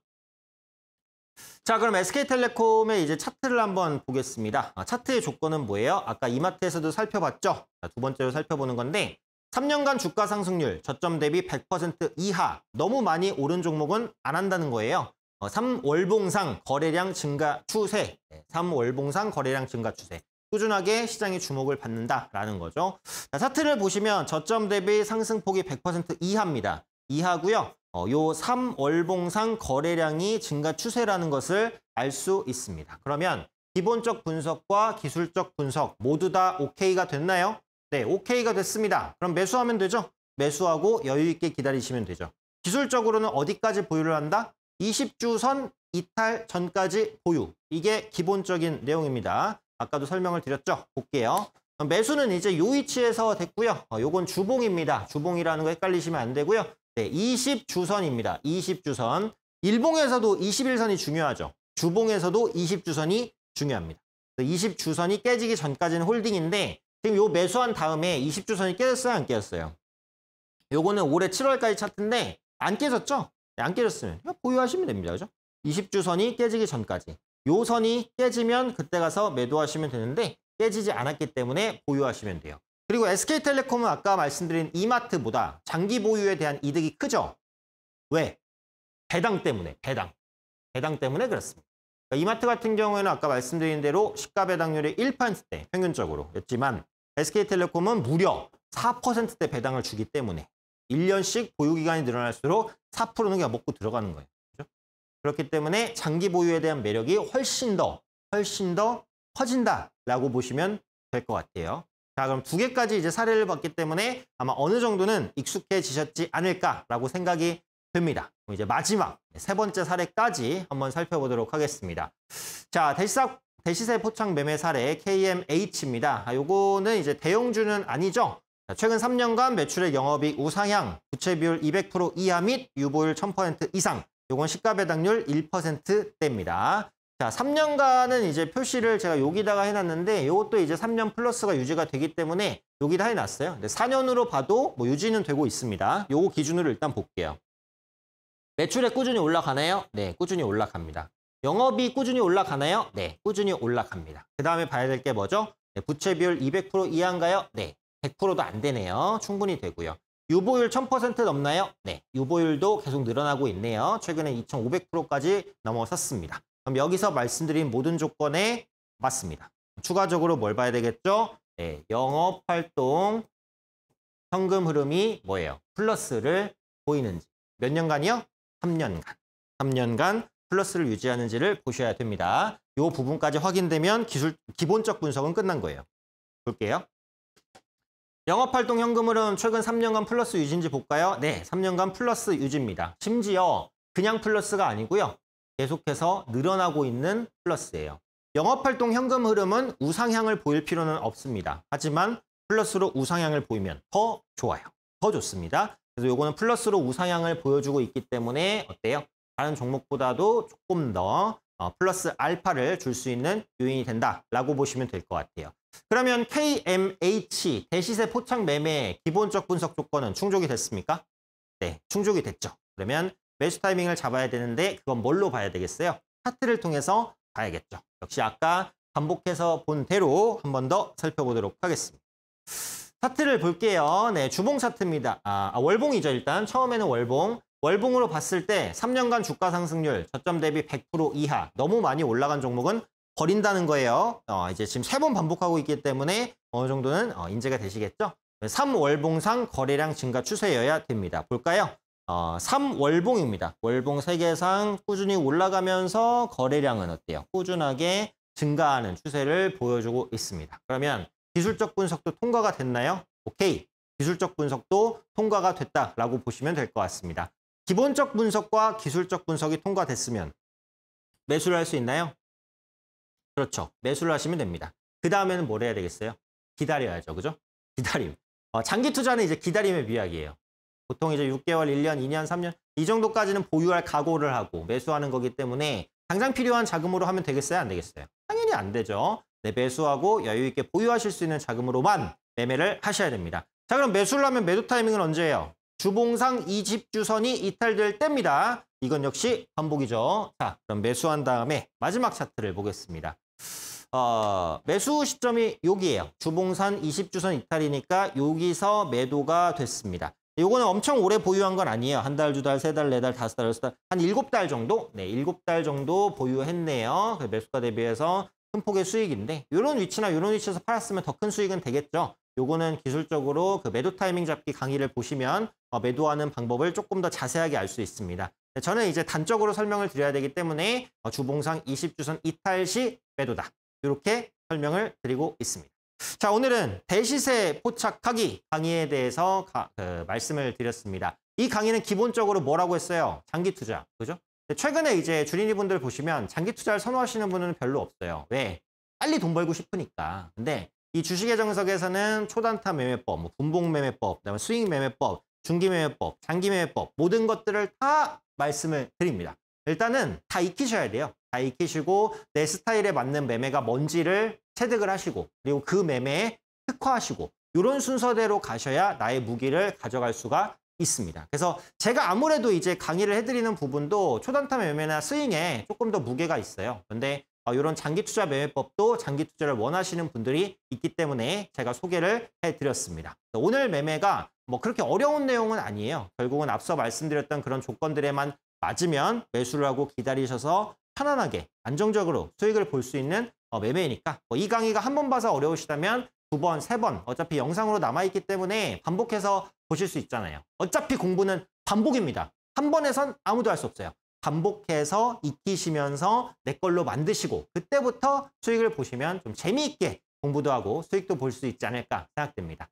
자 그럼 SK텔레콤의 이제 차트를 한번 보겠습니다. 아, 차트의 조건은 뭐예요? 아까 이마트에서도 살펴봤죠? 자, 두 번째로 살펴보는 건데 3년간 주가 상승률 저점 대비 100% 이하 너무 많이 오른 종목은 안 한다는 거예요. 3월봉상 어, 거래량 증가 추세 3월봉상 거래량 증가 추세 꾸준하게 시장의 주목을 받는다라는 거죠. 자, 차트를 보시면 저점 대비 상승폭이 100% 이하입니다. 이하고요. 어, 요 3월봉상 거래량이 증가 추세라는 것을 알 수 있습니다. 그러면 기본적 분석과 기술적 분석 모두 다 o k 가 됐나요? 네, 오케이가 됐습니다. 그럼 매수하면 되죠? 매수하고 여유 있게 기다리시면 되죠. 기술적으로는 어디까지 보유를 한다? 20주 선 이탈 전까지 보유. 이게 기본적인 내용입니다. 아까도 설명을 드렸죠? 볼게요. 매수는 이제 요 위치에서 됐고요. 어, 요건 주봉입니다. 주봉이라는 거 헷갈리시면 안 되고요. 네, 20주선입니다. 20주선. 일봉에서도 21선이 중요하죠. 주봉에서도 20주선이 중요합니다. 20주선이 깨지기 전까지는 홀딩인데 지금 요 매수한 다음에 20주선이 깨졌어요? 안 깨졌어요? 요거는 올해 7월까지 차트인데 안 깨졌죠? 네, 안 깨졌으면 보유하시면 됩니다. 그죠? 20주선이 깨지기 전까지. 요 선이 깨지면 그때 가서 매도하시면 되는데 깨지지 않았기 때문에 보유하시면 돼요. 그리고 SK텔레콤은 아까 말씀드린 이마트보다 장기 보유에 대한 이득이 크죠? 왜? 배당 때문에, 배당. 배당 때문에 그렇습니다. 그러니까 이마트 같은 경우에는 아까 말씀드린 대로 시가 배당률이 1판대 평균적으로였지만 SK텔레콤은 무려 4%대 배당을 주기 때문에 1년씩 보유기간이 늘어날수록 4%는 그냥 먹고 들어가는 거예요. 그렇죠? 그렇기 때문에 장기 보유에 대한 매력이 훨씬 더 훨씬 더 커진다라고 보시면 될 것 같아요. 자 그럼 두 개까지 이제 사례를 봤기 때문에 아마 어느 정도는 익숙해지셨지 않을까라고 생각이 됩니다. 이제 마지막 세 번째 사례까지 한번 살펴보도록 하겠습니다. 자, 대시삭 대시세 포착 매매 사례 KMH입니다. 아, 요거는 이제 대형주는 아니죠. 최근 3년간 매출액 영업이 우상향, 부채 비율 200% 이하 및 유보율 1000% 이상. 요건 시가 배당률 1%대입니다. 자, 3년간은 이제 표시를 제가 여기다가 해놨는데 요것도 이제 3년 플러스가 유지가 되기 때문에 여기다 해놨어요. 근데 4년으로 봐도 뭐 유지는 되고 있습니다. 요거 기준으로 일단 볼게요. 매출액 꾸준히 올라가나요? 네, 꾸준히 올라갑니다. 영업이 꾸준히 올라가나요? 네, 꾸준히 올라갑니다. 그 다음에 봐야 될 게 뭐죠? 네, 부채 비율 200% 이하인가요? 네, 100%도 안 되네요. 충분히 되고요. 유보율 1000% 넘나요? 네, 유보율도 계속 늘어나고 있네요. 최근에 2500%까지 넘어섰습니다. 그럼 여기서 말씀드린 모든 조건에 맞습니다. 추가적으로 뭘 봐야 되겠죠? 네, 영업활동 현금 흐름이 뭐예요? 플러스를 보이는지. 몇 년간이요? 3년간. 3년간 플러스를 유지하는지를 보셔야 됩니다. 이 부분까지 확인되면 기술 기본적 분석은 끝난 거예요. 볼게요. 영업활동 현금 흐름 최근 3년간 플러스 유지인지 볼까요? 네, 3년간 플러스 유지입니다. 심지어 그냥 플러스가 아니고요. 계속해서 늘어나고 있는 플러스예요. 영업활동 현금 흐름은 우상향을 보일 필요는 없습니다. 하지만 플러스로 우상향을 보이면 더 좋아요. 더 좋습니다. 그래서 이거는 플러스로 우상향을 보여주고 있기 때문에 어때요? 다른 종목보다도 조금 더 어, 플러스 알파를 줄 수 있는 요인이 된다라고 보시면 될 것 같아요. 그러면 KMH 대시세 포착 매매 기본적 분석 조건은 충족이 됐습니까? 네, 충족이 됐죠. 그러면 매수 타이밍을 잡아야 되는데 그건 뭘로 봐야 되겠어요? 차트를 통해서 봐야겠죠. 역시 아까 반복해서 본 대로 한 번 더 살펴보도록 하겠습니다. 차트를 볼게요. 네, 주봉 차트입니다. 아, 아 월봉이죠. 일단 처음에는 월봉. 월봉으로 봤을 때 3년간 주가 상승률 저점 대비 100% 이하 너무 많이 올라간 종목은 버린다는 거예요. 어, 이제 지금 세 번 반복하고 있기 때문에 어느 정도는 어, 인재가 되시겠죠? 3월봉상 거래량 증가 추세여야 됩니다. 볼까요? 어, 3월봉입니다. 월봉 세계상 꾸준히 올라가면서 거래량은 어때요? 꾸준하게 증가하는 추세를 보여주고 있습니다. 그러면 기술적 분석도 통과가 됐나요? 오케이. 기술적 분석도 통과가 됐다라고 보시면 될 것 같습니다. 기본적 분석과 기술적 분석이 통과됐으면 매수를 할 수 있나요? 그렇죠. 매수를 하시면 됩니다. 그 다음에는 뭘 해야 되겠어요? 기다려야죠. 그죠? 기다림. 어, 장기 투자는 이제 기다림의 비약이에요. 보통 이제 6개월, 1년, 2년, 3년 이 정도까지는 보유할 각오를 하고 매수하는 거기 때문에 당장 필요한 자금으로 하면 되겠어요? 안 되겠어요? 당연히 안 되죠. 네, 매수하고 여유 있게 보유하실 수 있는 자금으로만 매매를 하셔야 됩니다. 자 그럼 매수를 하면 매도 타이밍은 언제예요? 주봉상 2집 주선이 이탈될 때입니다. 이건 역시 반복이죠. 자, 그럼 매수한 다음에 마지막 차트를 보겠습니다. 어, 매수 시점이 여기예요. 주봉산 20주선 이탈이니까 여기서 매도가 됐습니다. 요거는 엄청 오래 보유한 건 아니에요. 한 달, 두 달, 세 달, 네 달, 다섯 달, 여섯 달, 한 일곱 달 정도? 네, 일곱 달 정도 보유했네요. 그 매수가 대비해서 큰 폭의 수익인데 이런 위치나 이런 위치에서 팔았으면 더 큰 수익은 되겠죠. 요거는 기술적으로 그 매도 타이밍 잡기 강의를 보시면 어, 매도하는 방법을 조금 더 자세하게 알 수 있습니다. 네, 저는 이제 단적으로 설명을 드려야 되기 때문에 어, 주봉상 20주선 이탈 시 매도다. 이렇게 설명을 드리고 있습니다. 자 오늘은 대시세 포착하기 강의에 대해서 가, 그, 말씀을 드렸습니다. 이 강의는 기본적으로 뭐라고 했어요? 장기 투자, 그죠? 네, 최근에 이제 주린이분들 보시면 장기 투자를 선호하시는 분은 별로 없어요. 왜? 빨리 돈 벌고 싶으니까. 근데 이 주식의 정석에서는 초단타 매매법, 뭐 분봉 매매법, 그다음에 스윙 매매법, 중기 매매법, 장기 매매법 모든 것들을 다 말씀을 드립니다. 일단은 다 익히셔야 돼요. 다 익히시고 내 스타일에 맞는 매매가 뭔지를 체득을 하시고 그리고 그 매매에 특화하시고 이런 순서대로 가셔야 나의 무기를 가져갈 수가 있습니다. 그래서 제가 아무래도 이제 강의를 해드리는 부분도 초단타 매매나 스윙에 조금 더 무게가 있어요. 근데 이런 어, 장기 투자 매매법도 장기 투자를 원하시는 분들이 있기 때문에 제가 소개를 해드렸습니다. 오늘 매매가 뭐 그렇게 어려운 내용은 아니에요. 결국은 앞서 말씀드렸던 그런 조건들에만 맞으면 매수를 하고 기다리셔서 편안하게 안정적으로 수익을 볼 수 있는 어, 매매이니까 뭐 이 강의가 한 번 봐서 어려우시다면 두 번, 세 번 어차피 영상으로 남아있기 때문에 반복해서 보실 수 있잖아요. 어차피 공부는 반복입니다. 한 번에선 아무도 할 수 없어요. 반복해서 익히시면서 내 걸로 만드시고 그때부터 수익을 보시면 좀 재미있게 공부도 하고 수익도 볼 수 있지 않을까 생각됩니다.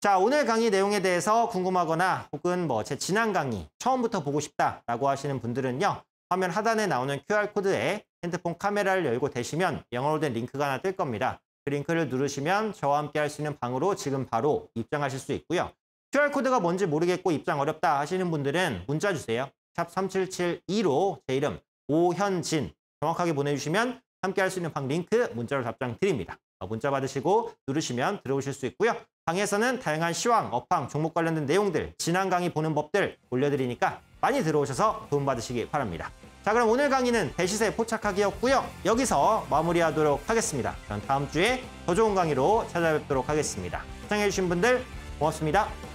자 오늘 강의 내용에 대해서 궁금하거나 혹은 뭐 제 지난 강의 처음부터 보고 싶다라고 하시는 분들은요. 화면 하단에 나오는 QR코드에 핸드폰 카메라를 열고 대시면 영어로 된 링크가 하나 뜰 겁니다. 그 링크를 누르시면 저와 함께 할 수 있는 방으로 지금 바로 입장하실 수 있고요. QR코드가 뭔지 모르겠고 입장 어렵다 하시는 분들은 문자 주세요. 샵 3772로 제 이름 오현진 정확하게 보내주시면 함께 할 수 있는 방 링크 문자로 답장 드립니다. 어, 문자 받으시고 누르시면 들어오실 수 있고요. 방에서는 다양한 시황, 업황, 종목 관련된 내용들, 지난 강의 보는 법들 올려드리니까 많이 들어오셔서 도움받으시기 바랍니다. 자 그럼 오늘 강의는 대시세 포착하기였고요. 여기서 마무리하도록 하겠습니다. 그럼 다음 주에 더 좋은 강의로 찾아뵙도록 하겠습니다. 시청해주신 분들 고맙습니다.